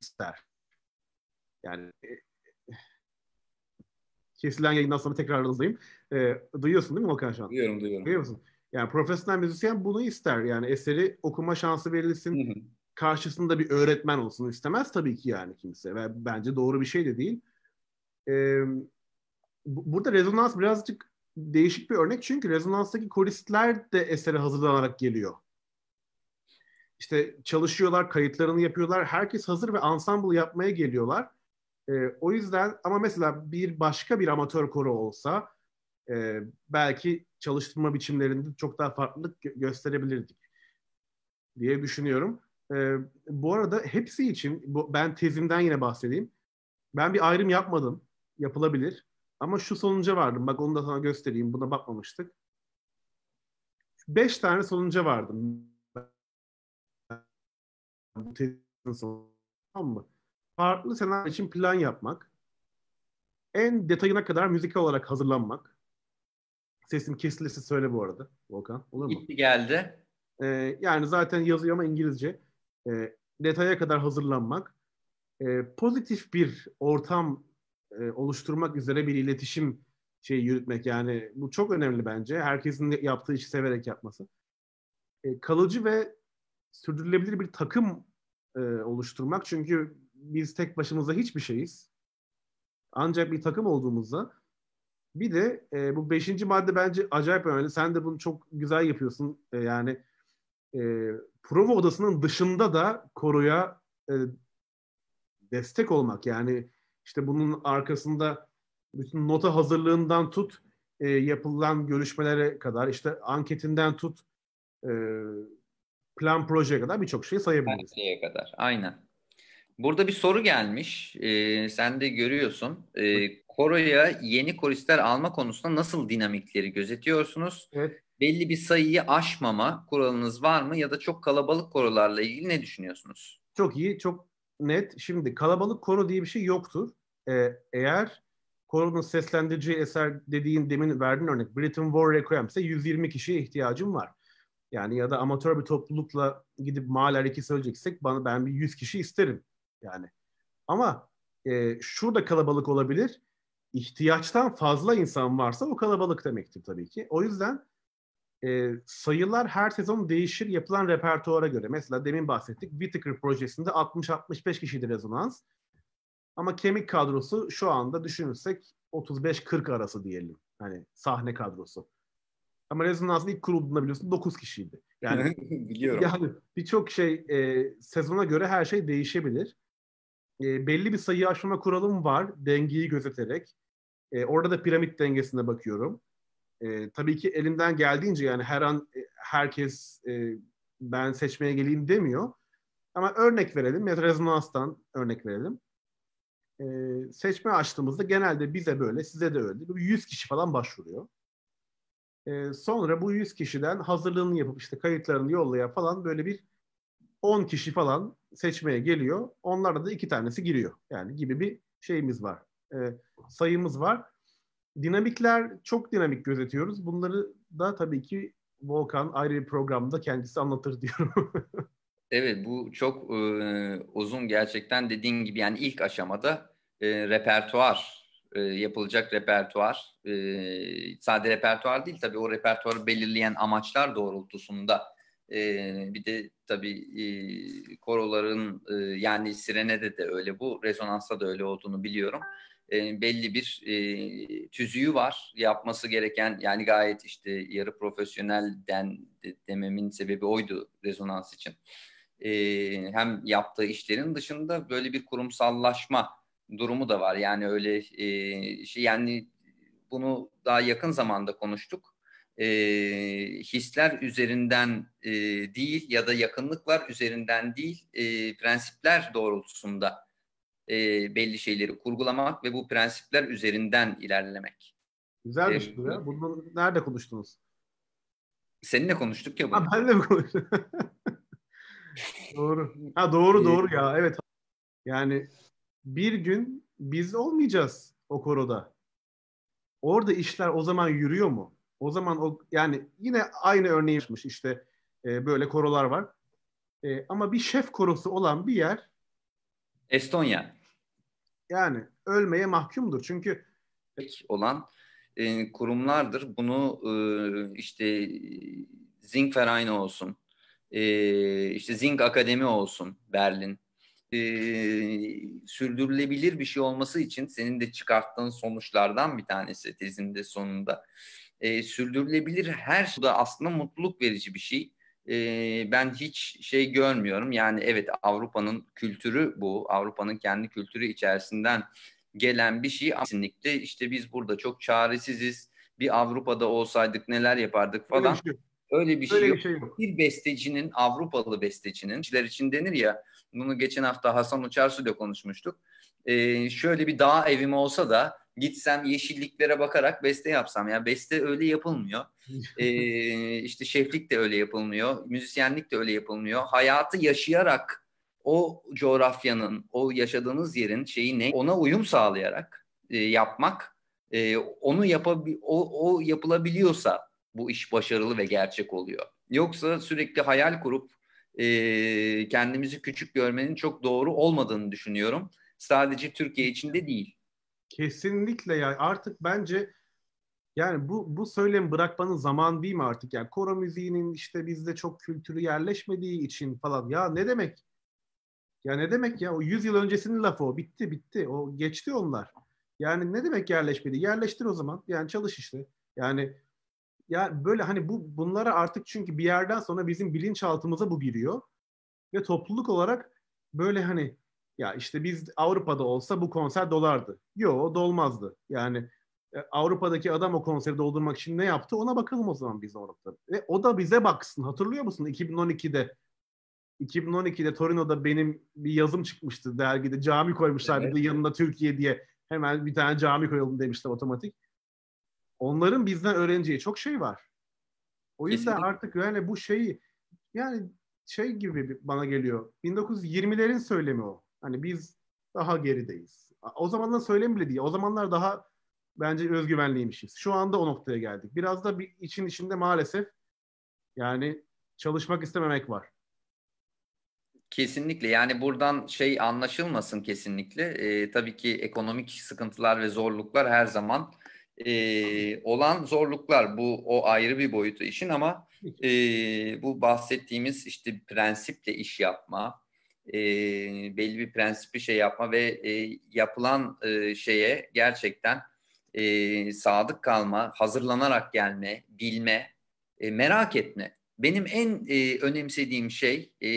ister. Yani e, kesilen yayından sonra tekrar aranızdayım. E, ee, duyuyorsun değil mi Okan şu an? Duyuyorum duyuyorum. Duyuyor musun? Yani profesyonel müzisyen bunu ister. Yani eseri okuma şansı verilsin. Hı hı. Karşısında bir öğretmen olsun istemez tabii ki yani kimse. Ve bence doğru bir şey de değil. Ee, bu, burada rezonans birazcık değişik bir örnek. Çünkü rezonanstaki koristler de esere hazırlanarak geliyor. İşte çalışıyorlar, kayıtlarını yapıyorlar. Herkes hazır ve ensemble yapmaya geliyorlar. E, o yüzden ama mesela bir başka bir amatör koro olsa e, belki çalıştırma biçimlerinde çok daha farklılık gö- gösterebilirdik diye düşünüyorum. E, bu arada hepsi için bu, ben tezimden yine bahsedeyim. Ben bir ayrım yapmadım. Yapılabilir. Ama şu sonuca vardım. Bak onu da sana göstereyim. Buna bakmamıştık. Beş tane sonuca vardım. Bu tezin sonu. Tamam mı? farklı senaryo için plan yapmak, en detayına kadar müzik olarak hazırlanmak. Sesim kesilirse söyle bu arada Volkan. Olur mu? Gitti geldi. Ee, yani zaten yazıyor ama İngilizce. Ee, detaya kadar hazırlanmak. Ee, pozitif bir ortam e, oluşturmak üzere bir iletişim şeyi yürütmek. Yani bu çok önemli bence. Herkesin yaptığı işi severek yapması. Ee, kalıcı ve sürdürülebilir bir takım e, oluşturmak. Çünkü biz tek başımıza hiçbir şeyiz. Ancak bir takım olduğumuzda bir de e, bu beşinci madde bence acayip önemli. Sen de bunu çok güzel yapıyorsun. E, yani e, prova odasının dışında da koruya e, destek olmak. Yani işte bunun arkasında bütün nota hazırlığından tut e, yapılan görüşmelere kadar işte anketinden tut e, plan projeye kadar birçok şey sayabiliriz. Her şeye kadar aynen. Burada bir soru gelmiş. Ee, sen de görüyorsun. Ee, koroya yeni koristler alma konusunda nasıl dinamikleri gözetiyorsunuz? Evet. Belli bir sayıyı aşmama kuralınız var mı? Ya da çok kalabalık korolarla ilgili ne düşünüyorsunuz? Çok iyi, çok net. Şimdi kalabalık koro diye bir şey yoktur. Ee, eğer koronun seslendireceği eser dediğin demin verdiğin örnek Britain War Requiem ise 120 kişiye ihtiyacım var. Yani ya da amatör bir toplulukla gidip mahaller iki söyleyeceksek bana ben bir 100 kişi isterim yani. Ama e, şurada kalabalık olabilir. İhtiyaçtan fazla insan varsa o kalabalık demektir tabii ki. O yüzden e, sayılar her sezon değişir yapılan repertuara göre. Mesela demin bahsettik Whittaker projesinde 60-65 kişiydi rezonans. Ama kemik kadrosu şu anda düşünürsek 35-40 arası diyelim. Hani sahne kadrosu. Ama rezonans ilk kurulduğunda biliyorsun 9 kişiydi. Yani biliyorum. Yani birçok şey e, sezona göre her şey değişebilir e, belli bir sayı aşma kuralım var dengeyi gözeterek. E, orada da piramit dengesine bakıyorum. E, tabii ki elimden geldiğince yani her an e, herkes e, ben seçmeye geleyim demiyor. Ama örnek verelim ya rezonanstan örnek verelim. E, seçme açtığımızda genelde bize böyle size de öyle 100 kişi falan başvuruyor. E, sonra bu 100 kişiden hazırlığını yapıp işte kayıtlarını yollaya falan böyle bir 10 kişi falan seçmeye geliyor. Onlarda da iki tanesi giriyor. Yani gibi bir şeyimiz var. E, sayımız var. Dinamikler çok dinamik gözetiyoruz. Bunları da tabii ki Volkan ayrı bir programda kendisi anlatır diyorum. evet bu çok e, uzun gerçekten dediğin gibi yani ilk aşamada e, repertuar e, yapılacak repertuar e, sadece repertuar değil tabii o repertuarı belirleyen amaçlar doğrultusunda e, bir de tabii e, koroların e, yani sirenede de öyle bu, rezonansta da öyle olduğunu biliyorum. E, belli bir e, tüzüğü var yapması gereken yani gayet işte yarı profesyonel den, de, dememin sebebi oydu rezonans için. E, hem yaptığı işlerin dışında böyle bir kurumsallaşma durumu da var. Yani öyle e, şey yani bunu daha yakın zamanda konuştuk e, hisler üzerinden e, değil ya da yakınlıklar üzerinden değil e, prensipler doğrultusunda e, belli şeyleri kurgulamak ve bu prensipler üzerinden ilerlemek. Güzelmiş ee, bu ya. Bunu nerede konuştunuz? Seninle konuştuk ya bunu. Ha, ben de konuştum. doğru. Ha doğru e, doğru ya. Evet. Yani bir gün biz olmayacağız o koroda. Orada işler o zaman yürüyor mu? O zaman o yani yine aynı örneği yapmış işte e, böyle korolar var. E, ama bir şef korosu olan bir yer Estonya. Yani ölmeye mahkumdur. Çünkü olan e, kurumlardır. Bunu e, işte Zinc olsun, e, işte Zinc Akademi olsun Berlin. E, sürdürülebilir bir şey olması için senin de çıkarttığın sonuçlardan bir tanesi tezinde sonunda e, sürdürülebilir her suda şey. aslında mutluluk verici bir şey. E, ben hiç şey görmüyorum. Yani evet Avrupa'nın kültürü bu. Avrupa'nın kendi kültürü içerisinden gelen bir şey. Kesinlikle işte biz burada çok çaresiziz. Bir Avrupa'da olsaydık neler yapardık falan. Şey Öyle bir şey, Öyle bir şey, Öyle yok. Bir, şey yok. bir bestecinin, Avrupalı bestecinin, kişiler için denir ya, bunu geçen hafta Hasan Uçarsu ile konuşmuştuk. Ee, şöyle bir dağ evim olsa da gitsem yeşilliklere bakarak beste yapsam. Yani beste öyle yapılmıyor. ee, işte şeflik de öyle yapılmıyor. Müzisyenlik de öyle yapılmıyor. Hayatı yaşayarak o coğrafyanın, o yaşadığınız yerin şeyi ne ona uyum sağlayarak e, yapmak e, onu yapabi o, o yapılabiliyorsa bu iş başarılı ve gerçek oluyor. Yoksa sürekli hayal kurup e, kendimizi küçük görmenin çok doğru olmadığını düşünüyorum. Sadece Türkiye içinde değil. Kesinlikle ya artık bence yani bu bu söylemi bırakmanın zaman değil mi artık? Yani koro müziğinin işte bizde çok kültürü yerleşmediği için falan. Ya ne demek? Ya ne demek ya? O 100 yıl öncesinin lafı o. Bitti bitti. O geçti onlar. Yani ne demek yerleşmedi? Yerleştir o zaman. Yani çalış işte. Yani ya böyle hani bu bunlara artık çünkü bir yerden sonra bizim bilinçaltımıza bu giriyor ve topluluk olarak böyle hani ya işte biz Avrupa'da olsa bu konser dolardı. Yo dolmazdı. Yani e, Avrupa'daki adam o konseri doldurmak için ne yaptı ona bakalım o zaman biz orada. Ve o da bize baksın. Hatırlıyor musun 2012'de 2012'de Torino'da benim bir yazım çıkmıştı dergide. Cami koymuşlardı evet. yanında Türkiye diye. Hemen bir tane cami koyalım demişti otomatik. Onların bizden öğreneceği çok şey var. O yüzden Kesinlikle. artık yani bu şeyi yani şey gibi bana geliyor. 1920'lerin söylemi o. Hani biz daha gerideyiz. O zamanlar söylem bile değil. O zamanlar daha bence özgüvenliymişiz. Şu anda o noktaya geldik. Biraz da bir için içinde maalesef yani çalışmak istememek var. Kesinlikle yani buradan şey anlaşılmasın kesinlikle. Ee, tabii ki ekonomik sıkıntılar ve zorluklar her zaman e, olan zorluklar. Bu o ayrı bir boyutu işin ama e, bu bahsettiğimiz işte prensiple iş yapma, e, belli bir prensipi şey yapma ve e, yapılan e, şeye gerçekten e, sadık kalma, hazırlanarak gelme, bilme, e, merak etme. Benim en e, önemsediğim şey, e,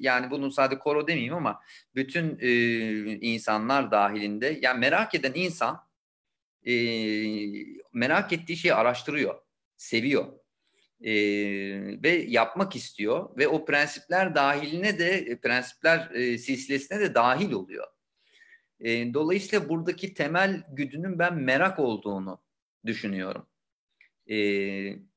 yani bunu sadece koro demeyeyim ama bütün e, insanlar dahilinde, yani merak eden insan e, merak ettiği şeyi araştırıyor, seviyor e, ve yapmak istiyor ve o prensipler dahiline de e, prensipler e, silsilesine de dahil oluyor. E, dolayısıyla buradaki temel güdünün ben merak olduğunu düşünüyorum. E,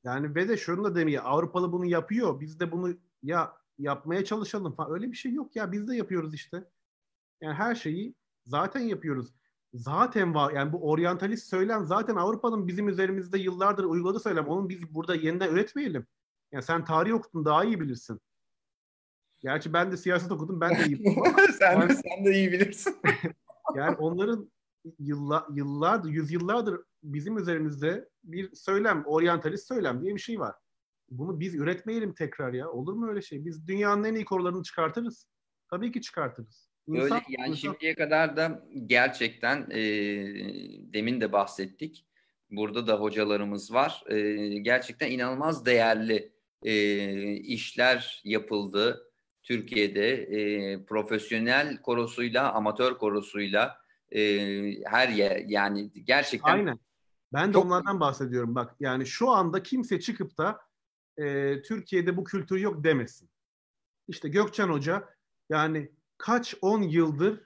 yani ve de şunu da demiyor Avrupalı bunu yapıyor biz de bunu ya yapmaya çalışalım falan öyle bir şey yok ya biz de yapıyoruz işte. Yani her şeyi zaten yapıyoruz zaten var. Yani bu oryantalist söylem zaten Avrupa'nın bizim üzerimizde yıllardır uyguladığı söylem. Onu biz burada yeniden üretmeyelim. Yani sen tarih okudun daha iyi bilirsin. Gerçi ben de siyaset okudum ben de iyi sen, yani, sen de iyi bilirsin. yani onların yılla, yıllardır, yüzyıllardır bizim üzerimizde bir söylem, oryantalist söylem diye bir şey var. Bunu biz üretmeyelim tekrar ya. Olur mu öyle şey? Biz dünyanın en iyi korularını çıkartırız. Tabii ki çıkartırız. Öyle, yani insan... şimdiye kadar da gerçekten e, demin de bahsettik. Burada da hocalarımız var. E, gerçekten inanılmaz değerli e, işler yapıldı. Türkiye'de e, profesyonel korosuyla, amatör korosuyla e, her yer yani gerçekten. Aynen. Ben de çok... onlardan bahsediyorum bak. Yani şu anda kimse çıkıp da e, Türkiye'de bu kültür yok demesin. İşte Gökçen Hoca yani kaç on yıldır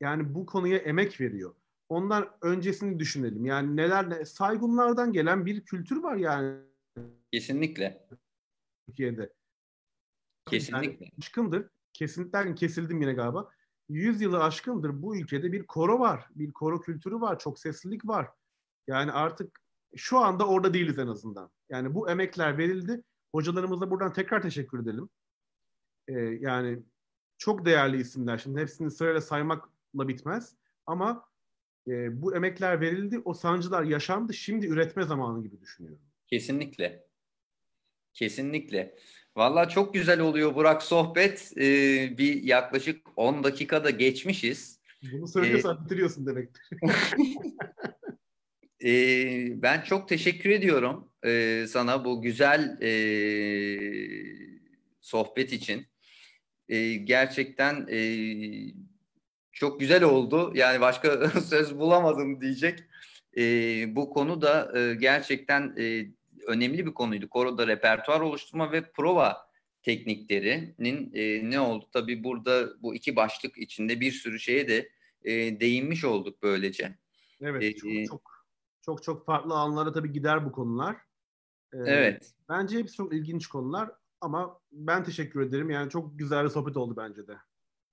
yani bu konuya emek veriyor. Ondan öncesini düşünelim. Yani nelerle saygınlardan gelen bir kültür var yani. Kesinlikle. Türkiye'de. Kesinlikle. Yani aşkındır. Kesinlikten kesildim yine galiba. Yüzyılı aşkındır bu ülkede bir koro var. Bir koro kültürü var. Çok seslilik var. Yani artık şu anda orada değiliz en azından. Yani bu emekler verildi. Hocalarımıza buradan tekrar teşekkür edelim. Ee, yani çok değerli isimler. Şimdi hepsini sırayla saymakla bitmez ama e, bu emekler verildi, o sancılar yaşandı. Şimdi üretme zamanı gibi düşünüyorum. Kesinlikle. Kesinlikle. Valla çok güzel oluyor Burak sohbet. Ee, bir yaklaşık 10 dakikada geçmişiz. Bunu söylüyorsan ee, bitiriyorsun demektir. e, ben çok teşekkür ediyorum e, sana bu güzel e, sohbet için e, gerçekten e, çok güzel oldu. Yani başka söz bulamadım diyecek. E, bu konu da e, gerçekten e, önemli bir konuydu. Koroda repertuar oluşturma ve prova tekniklerinin e, ne oldu? Tabii burada bu iki başlık içinde bir sürü şeye de e, değinmiş olduk böylece. Evet ee, çok, çok çok çok farklı alanlara tabii gider bu konular. Ee, evet. Bence hepsi çok ilginç konular. Ama ben teşekkür ederim. Yani çok güzel bir sohbet oldu bence de.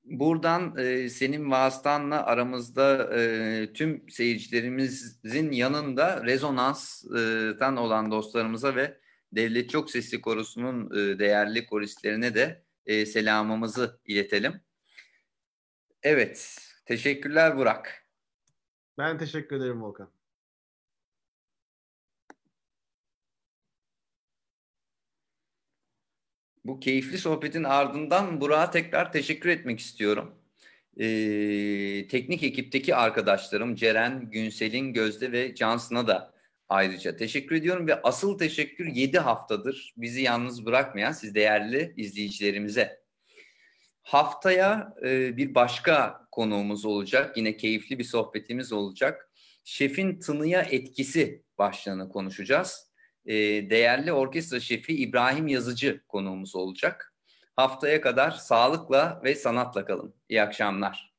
Buradan e, senin vasıtanla aramızda e, tüm seyircilerimizin yanında rezonanstan olan dostlarımıza ve Devlet Çok Sesli Korosu'nun e, değerli koristlerine de e, selamımızı iletelim. Evet, teşekkürler Burak. Ben teşekkür ederim Volkan. Bu keyifli sohbetin ardından Burak'a tekrar teşekkür etmek istiyorum. Ee, teknik ekipteki arkadaşlarım Ceren, Günsel'in, Gözde ve Cansın'a da ayrıca teşekkür ediyorum. Ve asıl teşekkür 7 haftadır bizi yalnız bırakmayan siz değerli izleyicilerimize. Haftaya e, bir başka konuğumuz olacak. Yine keyifli bir sohbetimiz olacak. Şefin tınıya etkisi başlığını konuşacağız. E, değerli orkestra şefi İbrahim Yazıcı konuğumuz olacak. Haftaya kadar sağlıkla ve sanatla kalın. İyi akşamlar.